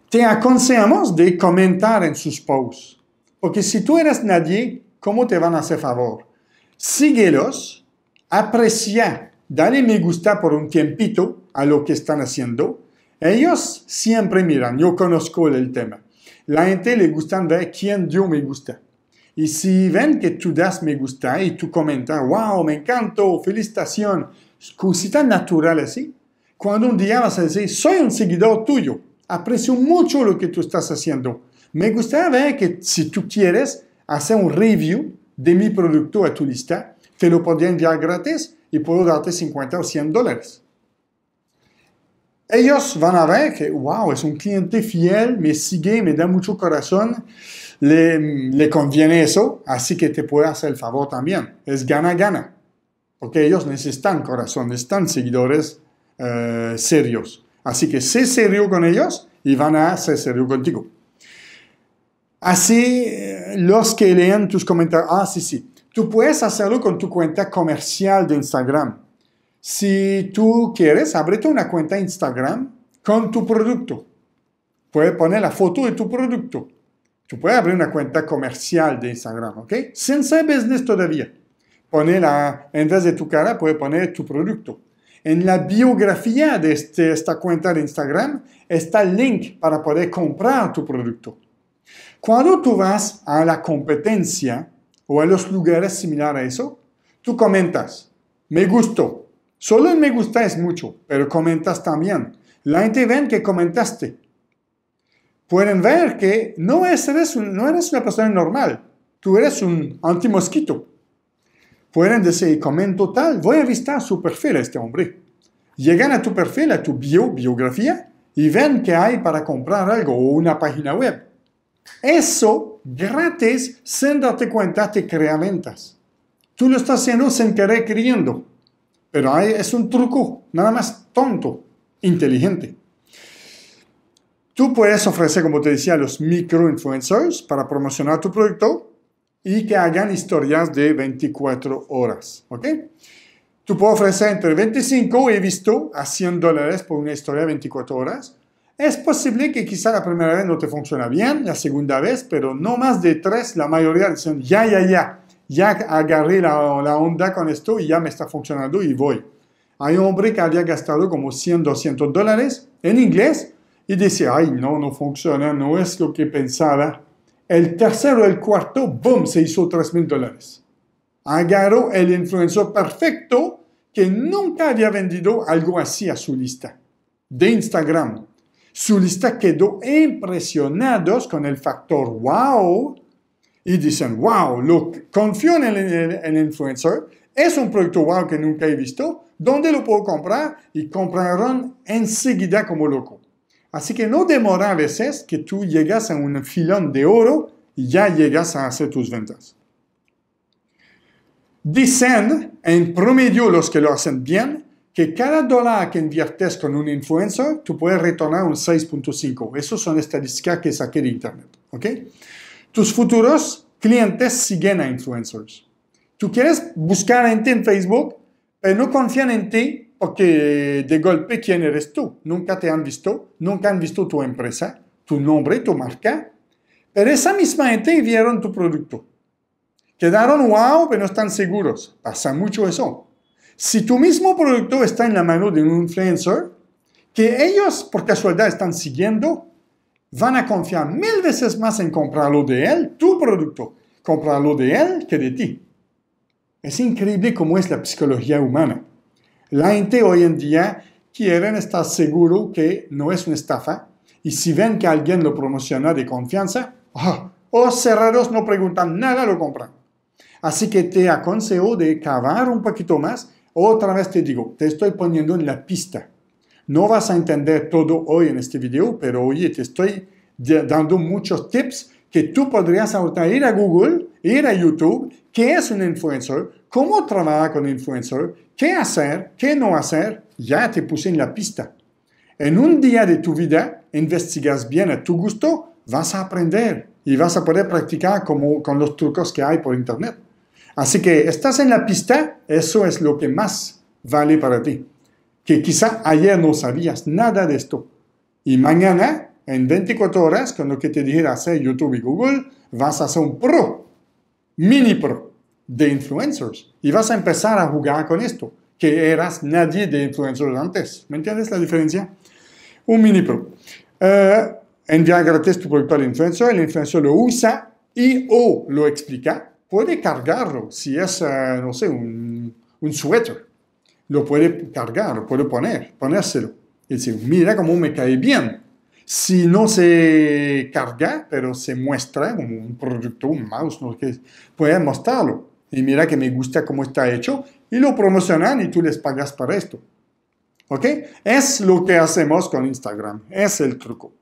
Te aconsejamos de comentar en sus posts porque si tú eres nadie, ¿cómo te van a hacer favor? Síguelos, aprecia, dale me gusta por un tiempito a lo que están haciendo. Ellos siempre miran, yo conozco el tema. La gente le gusta ver quién dio me gusta. Y si ven que tú das me gusta y tú comentas, wow, me encantó, felicitación, cosita natural así, cuando un día vas a decir, soy un seguidor tuyo, aprecio mucho lo que tú estás haciendo, me gustaría ver eh, que si tú quieres hacer un review de mi producto a tu lista, te lo podría enviar gratis y puedo darte 50 o 100 dólares. Ellos van a ver que, wow, es un cliente fiel, me sigue, me da mucho corazón, le, conviene eso, así que te puede hacer el favor también. Es gana-gana, porque ellos necesitan corazón, necesitan seguidores eh, serios. Así que sé serio con ellos y van a ser serio contigo. Así eh, los que lean tus comentarios, ah, sí, sí, tú puedes hacerlo con tu cuenta comercial de Instagram. Si tú quieres, ábrete una cuenta Instagram con tu producto. Puedes poner la foto de tu producto. Tú puedes abrir una cuenta comercial de Instagram, ¿ok? Sin ser business todavía. Pone la, en vez de tu cara, puedes poner tu producto. En la biografía de este, esta cuenta de Instagram está el link para poder comprar tu producto. Cuando tú vas a la competencia o a los lugares similares a eso, tú comentas, me gustó. Solo el me gusta es mucho, pero comentas también. La gente ve que comentaste. Pueden ver que no eres, no eres una persona normal. Tú eres un anti-mosquito. Pueden decir, comento tal, voy a visitar su perfil a este hombre. Llegan a tu perfil, a tu biografía, y ven que hay para comprar algo o una página web eso gratis, sin darte cuenta, te crea ventas. Tú lo estás haciendo sin querer creyendo. pero ahí es un truco nada más tonto, inteligente. Tú puedes ofrecer, como te decía, a los influencers para promocionar tu producto y que hagan historias de 24 horas, ¿ok? Tú puedes ofrecer entre 25, he visto, a 100 dólares por una historia de 24 horas, es posible que quizá la primera vez no te funciona bien, la segunda vez, pero no más de tres, la mayoría dicen, ya, ya, ya, ya agarré la, onda con esto y ya me está funcionando y voy. Hay un hombre que había gastado como 100, 200 dólares en inglés y dice, ay, no, no funciona, no es lo que pensaba. El tercero, el cuarto, boom, se hizo 3 mil dólares. Agarró el influencer perfecto que nunca había vendido algo así a su lista de Instagram su lista quedó impresionados con el factor wow y dicen, wow, lo, confío en el, influencer, es un producto wow que nunca he visto, ¿dónde lo puedo comprar? Y compraron enseguida como loco. Así que no demora a veces que tú llegas a un filón de oro y ya llegas a hacer tus ventas. Dicen, en promedio los que lo hacen bien, que cada dólar que inviertes con un influencer, tú puedes retornar un 6.5. Esas son estadísticas que saqué de internet. ¿ok? Tus futuros clientes siguen a influencers. Tú quieres buscar a gente en Facebook, pero no confían en ti porque de golpe quién eres tú. Nunca te han visto, nunca han visto tu empresa, tu nombre, tu marca. Pero esa misma gente vieron tu producto. Quedaron wow, pero no están seguros. Pasa mucho eso. Si tu mismo producto está en la mano de un influencer que ellos por casualidad están siguiendo, van a confiar mil veces más en comprarlo de él, tu producto, comprarlo de él que de ti. Es increíble cómo es la psicología humana. La gente hoy en día quiere estar seguro que no es una estafa y si ven que alguien lo promociona de confianza, oh, ah, o cerrados no preguntan nada, lo compran. Así que te aconsejo de cavar un poquito más otra vez te digo, te estoy poniendo en la pista. No vas a entender todo hoy en este video, pero oye, te estoy dando muchos tips que tú podrías ahorita ir a Google, ir a YouTube, qué es un influencer, cómo trabajar con influencer, qué hacer, qué no hacer. Ya te puse en la pista. En un día de tu vida, investigas bien a tu gusto, vas a aprender y vas a poder practicar con los trucos que hay por Internet. Así que estás en la pista, eso es lo que más vale para ti. Que quizá ayer no sabías nada de esto. Y mañana, en 24 horas, con lo que te dijera hacer YouTube y Google, vas a ser un pro, mini pro de influencers. Y vas a empezar a jugar con esto, que eras nadie de influencers antes. ¿Me entiendes la diferencia? Un mini pro. Enviar eh, envía gratis tu producto al influencer, el influencer lo usa y o lo explica puede cargarlo. Si es, eh, no sé, un, suéter, lo puede cargar, lo puede poner, ponérselo. Y decir, mira cómo me cae bien. Si no se carga, pero se muestra como un producto, un mouse, no que puede mostrarlo. Y mira que me gusta cómo está hecho. Y lo promocionan y tú les pagas para esto. ¿Ok? Es lo que hacemos con Instagram. Es el truco.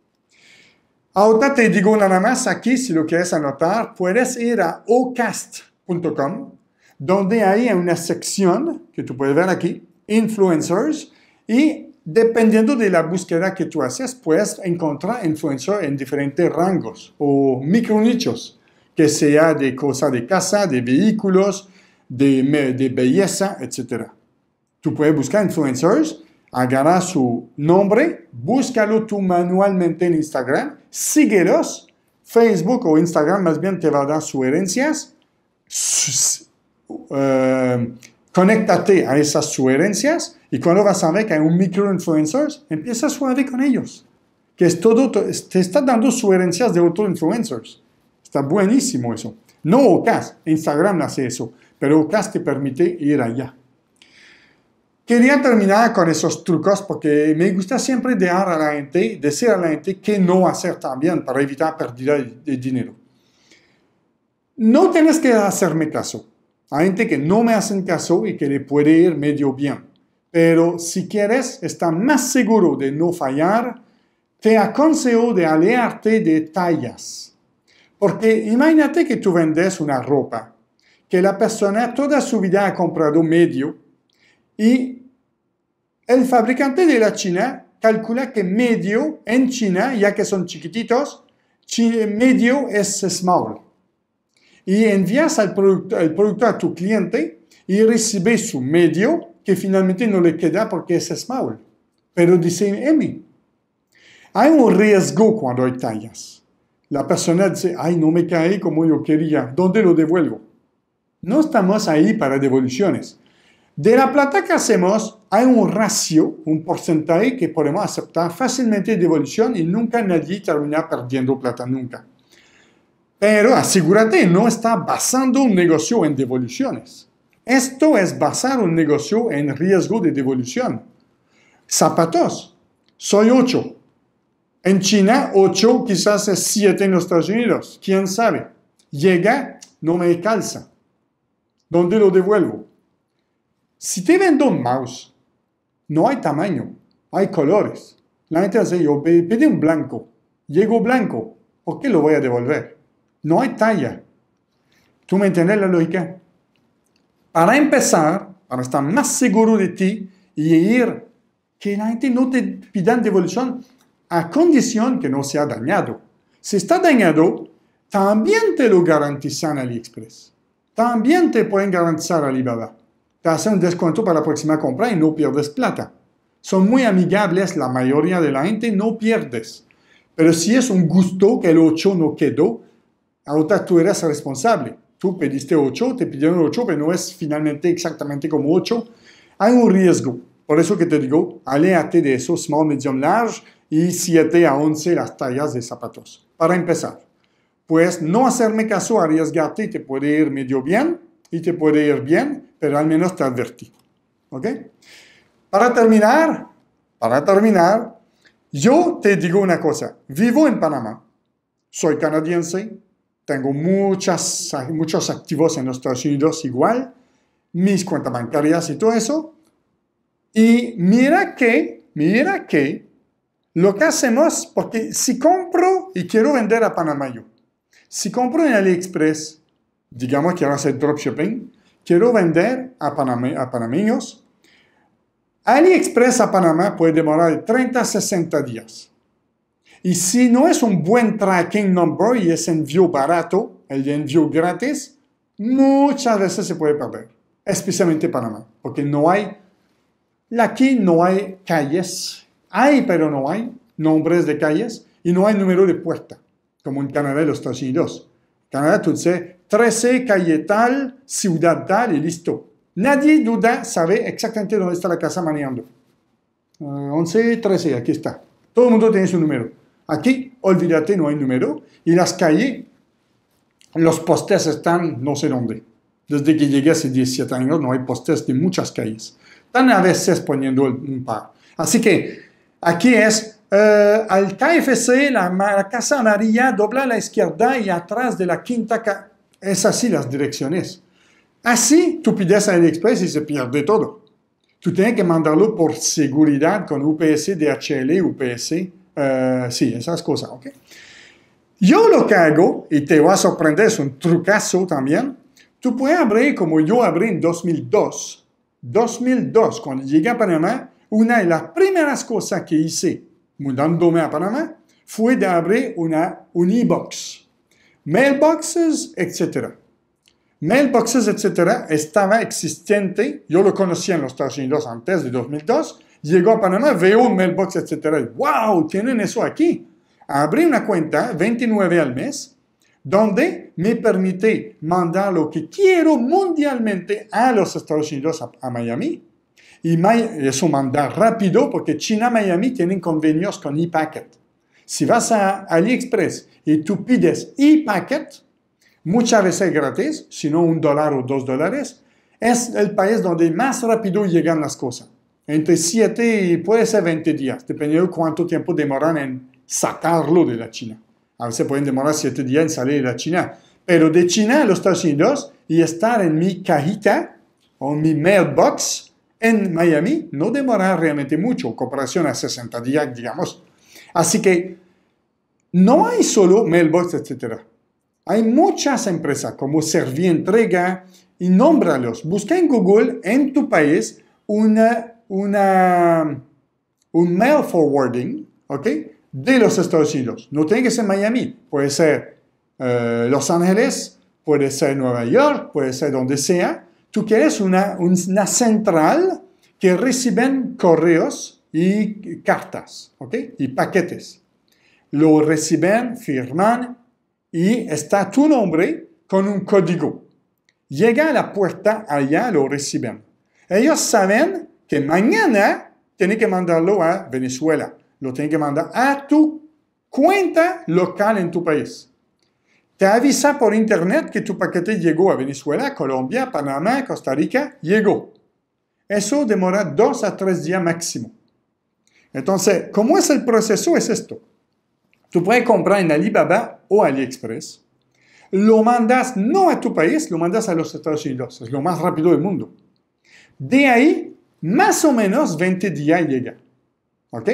Ahora te digo nada más aquí, si lo quieres anotar, puedes ir a ocast.com, donde hay una sección que tú puedes ver aquí, influencers, y dependiendo de la búsqueda que tú haces, puedes encontrar influencers en diferentes rangos o nichos que sea de cosas de casa, de vehículos, de, de belleza, etc. Tú puedes buscar influencers agarra su nombre, búscalo tú manualmente en Instagram, síguelos, Facebook o Instagram más bien te va a dar sugerencias, eh, conéctate a esas sugerencias y cuando vas a ver que hay un microinfluencer, empieza a suave con ellos, que es todo, te está dando sugerencias de otros influencers. Está buenísimo eso. No OCAS, Instagram hace eso, pero OCAS te permite ir allá. Quería terminar con esos trucos porque me gusta siempre dejar a la gente, decir a la gente que no hacer también para evitar pérdida de dinero. No tienes que hacerme caso. Hay gente que no me hacen caso y que le puede ir medio bien. Pero si quieres estar más seguro de no fallar, te aconsejo de alearte de tallas. Porque imagínate que tú vendes una ropa, que la persona toda su vida ha comprado medio y el fabricante de la China calcula que medio en China, ya que son chiquititos, medio es small. Y envías al producto, el producto a tu cliente y recibes su medio, que finalmente no le queda porque es small, pero dice M. Hay un riesgo cuando hay tallas. La persona dice, ay, no me cae como yo quería, ¿dónde lo devuelvo? No estamos ahí para devoluciones. De la plata que hacemos hay un ratio, un porcentaje que podemos aceptar fácilmente devolución y nunca nadie termina perdiendo plata, nunca. Pero asegúrate, no está basando un negocio en devoluciones. Esto es basar un negocio en riesgo de devolución. Zapatos, soy 8. En China, 8 quizás es 7 en los Estados Unidos, quién sabe. Llega, no me calza. ¿Dónde lo devuelvo? Si te vendo un mouse, no hay tamaño, hay colores. La gente dice, yo pedí un blanco, llego blanco, ¿por qué lo voy a devolver? No hay talla. ¿Tú me entiendes la lógica? Para empezar, para estar más seguro de ti y ir, que la gente no te pida devolución a condición que no sea dañado. Si está dañado, también te lo garantizan AliExpress. También te pueden garantizar Alibaba te un descuento para la próxima compra y no pierdes plata. Son muy amigables la mayoría de la gente, no pierdes. Pero si es un gusto que el 8 no quedó, ahora tú eres responsable. Tú pediste 8, te pidieron 8, pero no es finalmente exactamente como 8. Hay un riesgo. Por eso que te digo, aléate de esos small, medium, large y 7 a 11 las tallas de zapatos. Para empezar, pues no hacerme caso, arriesgarte te puede ir medio bien, y te puede ir bien, pero al menos te advertí. ¿Ok? Para terminar, para terminar, yo te digo una cosa. Vivo en Panamá. Soy canadiense. Tengo muchas, muchos activos en los Estados Unidos igual. Mis cuentas bancarias y todo eso. Y mira que, mira que, lo que hacemos, porque si compro y quiero vender a Panamá yo, si compro en AliExpress digamos que ahora a hacer dropshipping, quiero vender a, a panameños. AliExpress a Panamá puede demorar 30 a 60 días. Y si no es un buen tracking number y es envío barato, el envío gratis, muchas veces se puede perder, especialmente Panamá, porque no hay, aquí no hay calles, hay pero no hay nombres de calles y no hay número de puerta, como en Canadá y los Estados Unidos. Canadá tú dices 13 calle tal, ciudad tal y listo. Nadie duda sabe exactamente dónde está la casa mareando. 11, 13, aquí está. Todo el mundo tiene su número. Aquí, olvídate, no hay número. Y las calles, los postes están no sé dónde. Desde que llegué hace 17 años no hay postes de muchas calles. Están a veces poniendo un par. Así que aquí es eh, al KFC, la, la Casa Amarilla dobla a la izquierda y atrás de la quinta es así las direcciones. Así tú pides a AliExpress y se pierde todo. Tú tienes que mandarlo por seguridad con UPS, DHL, UPS, eh, sí, esas cosas, ¿ok? Yo lo que hago, y te va a sorprender, es un trucazo también, tú puedes abrir como yo abrí en 2002. 2002, cuando llegué a Panamá, una de las primeras cosas que hice mudándome a Panamá fue de abrir una, un e-box mailboxes, etc. Mailboxes, etc. estaba existente, yo lo conocía en los Estados Unidos antes de 2002, llegó a Panamá, veo un mailbox, etc. ¡Wow! Tienen eso aquí. Abrí una cuenta, 29 al mes, donde me permite mandar lo que quiero mundialmente a los Estados Unidos, a, Miami. Y eso manda rápido porque China-Miami tienen convenios con ePacket. Si vas a AliExpress y tú pides e-packet, muchas veces gratis, sino un dólar o dos dólares, es el país donde más rápido llegan las cosas. Entre 7 y puede ser 20 días, dependiendo de cuánto tiempo demoran en sacarlo de la China. A veces pueden demorar 7 días en salir de la China. Pero de China a los Estados Unidos y estar en mi cajita o mi mailbox en Miami no demora realmente mucho, en comparación a 60 días, digamos. Así que no hay solo mailbox, etc. Hay muchas empresas como Entrega y nómbralos. Busca en Google en tu país un mail forwarding de los Estados Unidos. No tiene que ser Miami, puede ser eh, Los Ángeles, puede ser Nueva York, puede ser donde sea. Tú quieres una, central que reciben correos y cartas y paquetes lo reciben, firman y está tu nombre con un código. Llega a la puerta, allá lo reciben. Ellos saben que mañana tienen que mandarlo a Venezuela. Lo tienen que mandar a tu cuenta local en tu país. Te avisa por internet que tu paquete llegó a Venezuela, Colombia, Panamá, Costa Rica, llegó. Eso demora dos a tres días máximo. Entonces, ¿cómo es el proceso? Es esto. Tú puedes comprar en Alibaba o AliExpress. Lo mandas no a tu país, lo mandas a los Estados Unidos. Es lo más rápido del mundo. De ahí, más o menos 20 días llega. ¿Ok?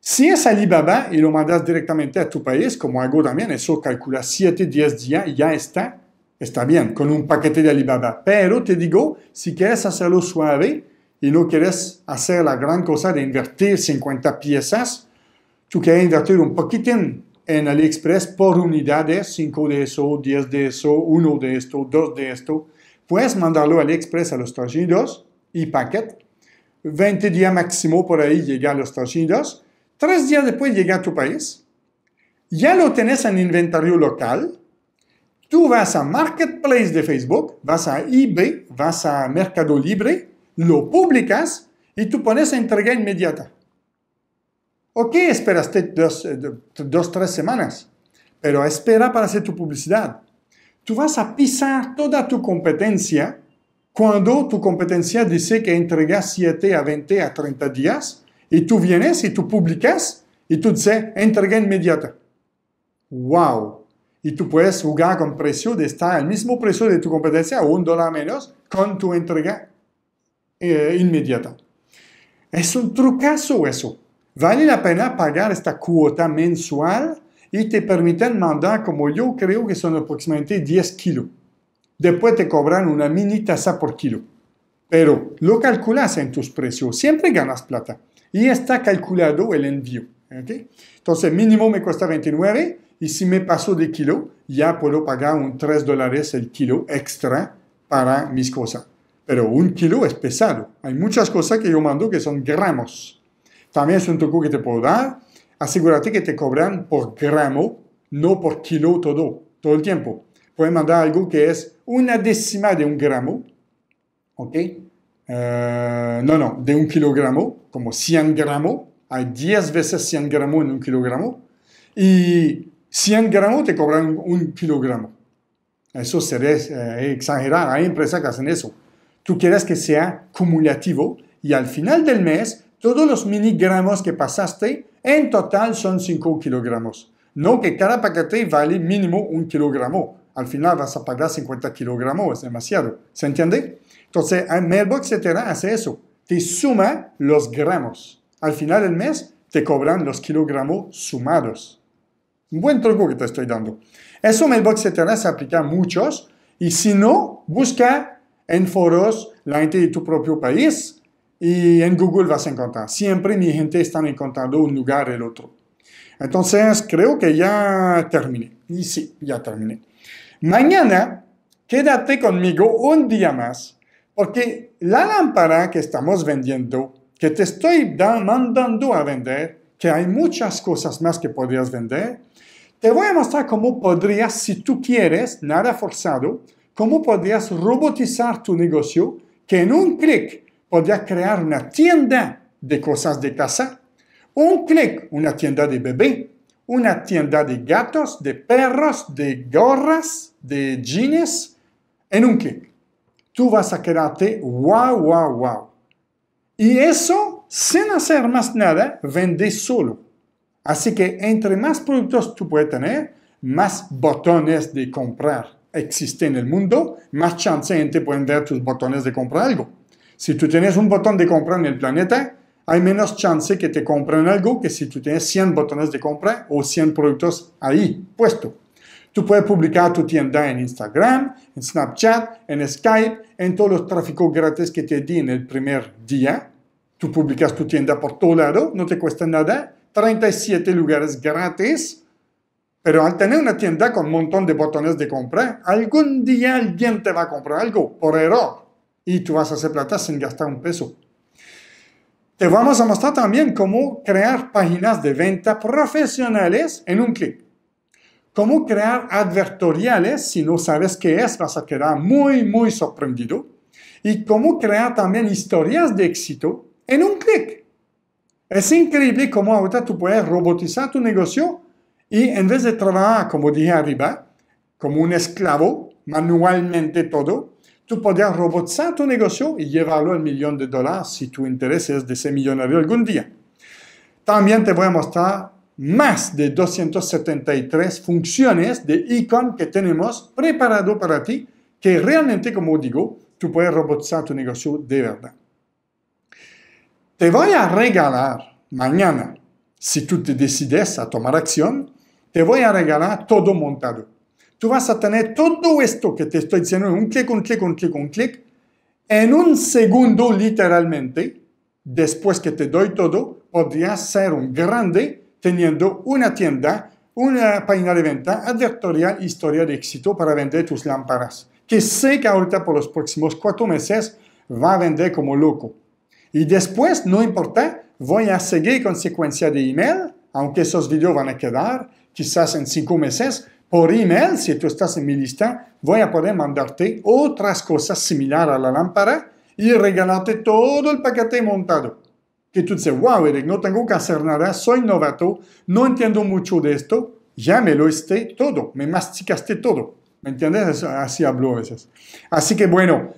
Si es Alibaba y lo mandas directamente a tu país, como hago también, eso calcula 7, 10 días y ya está, está bien, con un paquete de Alibaba. Pero te digo, si quieres hacerlo suave y no quieres hacer la gran cosa de invertir 50 piezas, tú quieres invertir un poquito en AliExpress por unidades, 5 de eso, 10 de eso, 1 de esto, 2 de esto, puedes mandarlo a AliExpress a los Estados Unidos y paquet. 20 días máximo por ahí llega a los Estados Unidos. Tres días después llega a tu país. Ya lo tenés en inventario local. Tú vas a Marketplace de Facebook, vas a eBay, vas a Mercado Libre, lo publicas y tú pones entrega inmediata. Ok, esperaste eh, dos, tres semanas, pero espera para hacer tu publicidad. Tú vas a pisar toda tu competencia cuando tu competencia dice que entregas 7 a 20 a 30 días y tú vienes y tú publicas y tú dices entrega inmediata. ¡Wow! Y tú puedes jugar con precio de estar al mismo precio de tu competencia un dólar menos con tu entrega eh, inmediata. Es un trucazo eso. Vale la pena pagar esta cuota mensual y te permiten mandar, como yo creo que son aproximadamente 10 kilos. Después te cobran una mini tasa por kilo. Pero lo calculas en tus precios, siempre ganas plata y está calculado el envío. Entonces, mínimo me cuesta 29 y si me paso de kilo, ya puedo pagar 3 dólares el kilo extra para mis cosas. Pero un kilo es pesado. Hay muchas cosas que yo mando que son gramos. También es un truco que te puedo dar. Asegúrate que te cobran por gramo, no por kilo todo, todo el tiempo. Pueden mandar algo que es una décima de un gramo, ¿ok? Eh, no, no, de un kilogramo, como 100 gramos. Hay 10 veces 100 gramos en un kilogramo. Y 100 gramos te cobran un kilogramo. Eso sería eh, exagerar. Hay empresas que hacen eso. Tú quieres que sea cumulativo y al final del mes todos los miligramos que pasaste en total son 5 kilogramos. No que cada paquete vale mínimo un kilogramo. Al final vas a pagar 50 kilogramos, es demasiado. ¿Se entiende? Entonces, Mailbox, etcétera, hace eso. Te suma los gramos. Al final del mes te cobran los kilogramos sumados. Un buen truco que te estoy dando. Eso Mailbox, etcétera, se aplica a muchos. Y si no, busca en foros la gente de tu propio país y en Google vas a encontrar. Siempre mi gente está encontrando un lugar el otro. Entonces, creo que ya terminé. Y sí, ya terminé. Mañana, quédate conmigo un día más, porque la lámpara que estamos vendiendo, que te estoy mandando a vender, que hay muchas cosas más que podrías vender, te voy a mostrar cómo podrías, si tú quieres, nada forzado, cómo podrías robotizar tu negocio, que en un clic podías crear una tienda de cosas de casa. Un clic, una tienda de bebé, una tienda de gatos, de perros, de gorras, de jeans, en un clic. Tú vas a quedarte wow, wow, wow. Y eso, sin hacer más nada, vende solo. Así que entre más productos tú puedes tener, más botones de comprar existen en el mundo, más chance gente pueden ver tus botones de comprar algo. Si tú tienes un botón de compra en el planeta, hay menos chance que te compren algo que si tú tienes 100 botones de compra o 100 productos ahí puesto. Tú puedes publicar tu tienda en Instagram, en Snapchat, en Skype, en todos los tráficos gratis que te di en el primer día. Tú publicas tu tienda por todo lado, no te cuesta nada. 37 lugares gratis. Pero al tener una tienda con un montón de botones de compra, algún día alguien te va a comprar algo por error y tú vas a hacer plata sin gastar un peso. Te vamos a mostrar también cómo crear páginas de venta profesionales en un clic. Cómo crear advertoriales, si no sabes qué es, vas a quedar muy, muy sorprendido. Y cómo crear también historias de éxito en un clic. Es increíble cómo ahorita tú puedes robotizar tu negocio y en vez de trabajar, como dije arriba, como un esclavo, manualmente todo, Tú podrías robotizar tu negocio y llevarlo al millón de dólares si tu interés es de ser millonario algún día. También te voy a mostrar más de 273 funciones de icon que tenemos preparado para ti, que realmente, como digo, tú puedes robotizar tu negocio de verdad. Te voy a regalar mañana, si tú te decides a tomar acción, te voy a regalar todo montado tú vas a tener todo esto que te estoy diciendo en un clic, un clic, un clic, un clic, en un segundo literalmente, después que te doy todo, podrías ser un grande teniendo una tienda, una página de venta, advertorial, historia de éxito para vender tus lámparas, que sé que ahorita por los próximos cuatro meses va a vender como loco. Y después, no importa, voy a seguir con secuencia de email, aunque esos videos van a quedar quizás en cinco meses, por email, si tú estás en mi lista, voy a poder mandarte otras cosas similares a la lámpara y regalarte todo el paquete montado. Que tú dices, wow, Eric, no tengo que hacer nada, soy novato, no entiendo mucho de esto, ya me lo esté todo, me masticaste todo. ¿Me entiendes? Así hablo a veces. Así que bueno,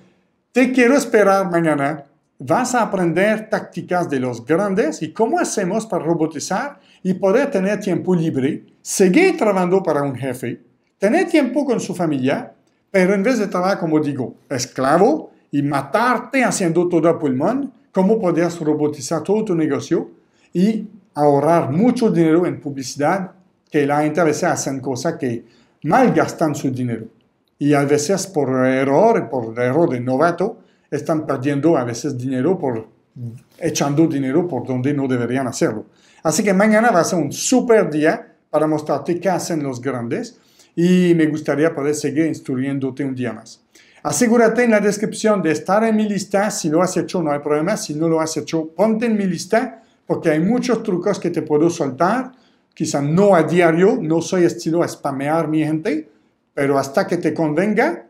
te quiero esperar mañana. Vas a aprender tácticas de los grandes y cómo hacemos para robotizar y poder tener tiempo libre seguir trabajando para un jefe, tener tiempo con su familia, pero en vez de trabajar, como digo, esclavo y matarte haciendo todo el pulmón, cómo podías robotizar todo tu negocio y ahorrar mucho dinero en publicidad que la gente a veces cosas que mal gastan su dinero. Y a veces por error, por error de novato, están perdiendo a veces dinero por echando dinero por donde no deberían hacerlo. Así que mañana va a ser un super día para mostrarte qué hacen los grandes y me gustaría poder seguir instruyéndote un día más. Asegúrate en la descripción de estar en mi lista. Si lo has hecho, no hay problema. Si no lo has hecho, ponte en mi lista porque hay muchos trucos que te puedo soltar. Quizá no a diario, no soy estilo a spamear mi gente, pero hasta que te convenga,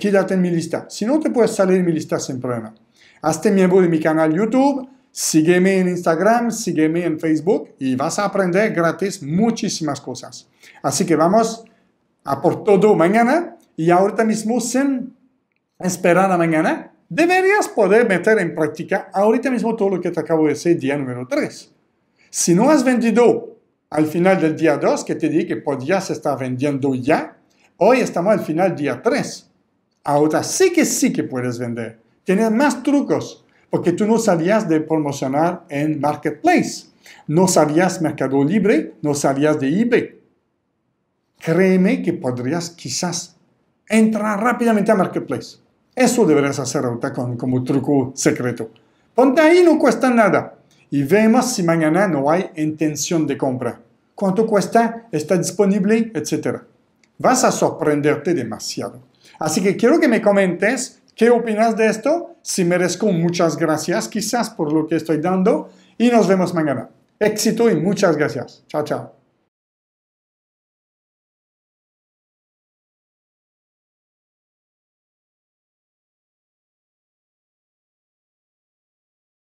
quédate en mi lista. Si no, te puedes salir de mi lista sin problema. Hazte miembro de mi canal YouTube Sígueme en Instagram, sígueme en Facebook y vas a aprender gratis muchísimas cosas. Así que vamos a por todo mañana y ahorita mismo sin esperar a mañana, deberías poder meter en práctica ahorita mismo todo lo que te acabo de decir día número 3. Si no has vendido al final del día 2, que te dije que podías estar vendiendo ya, hoy estamos al final día 3. Ahora sí que sí que puedes vender. Tienes más trucos, porque tú no sabías de promocionar en Marketplace, no sabías Mercado Libre, no sabías de eBay. Créeme que podrías quizás entrar rápidamente a Marketplace. Eso deberías hacer ahorita con, como truco secreto. Ponte ahí, no cuesta nada. Y vemos si mañana no hay intención de compra. ¿Cuánto cuesta? ¿Está disponible? Etcétera. Vas a sorprenderte demasiado. Así que quiero que me comentes ¿Qué opinas de esto? Si merezco muchas gracias quizás por lo que estoy dando y nos vemos mañana. Éxito y muchas gracias. Chao, chao.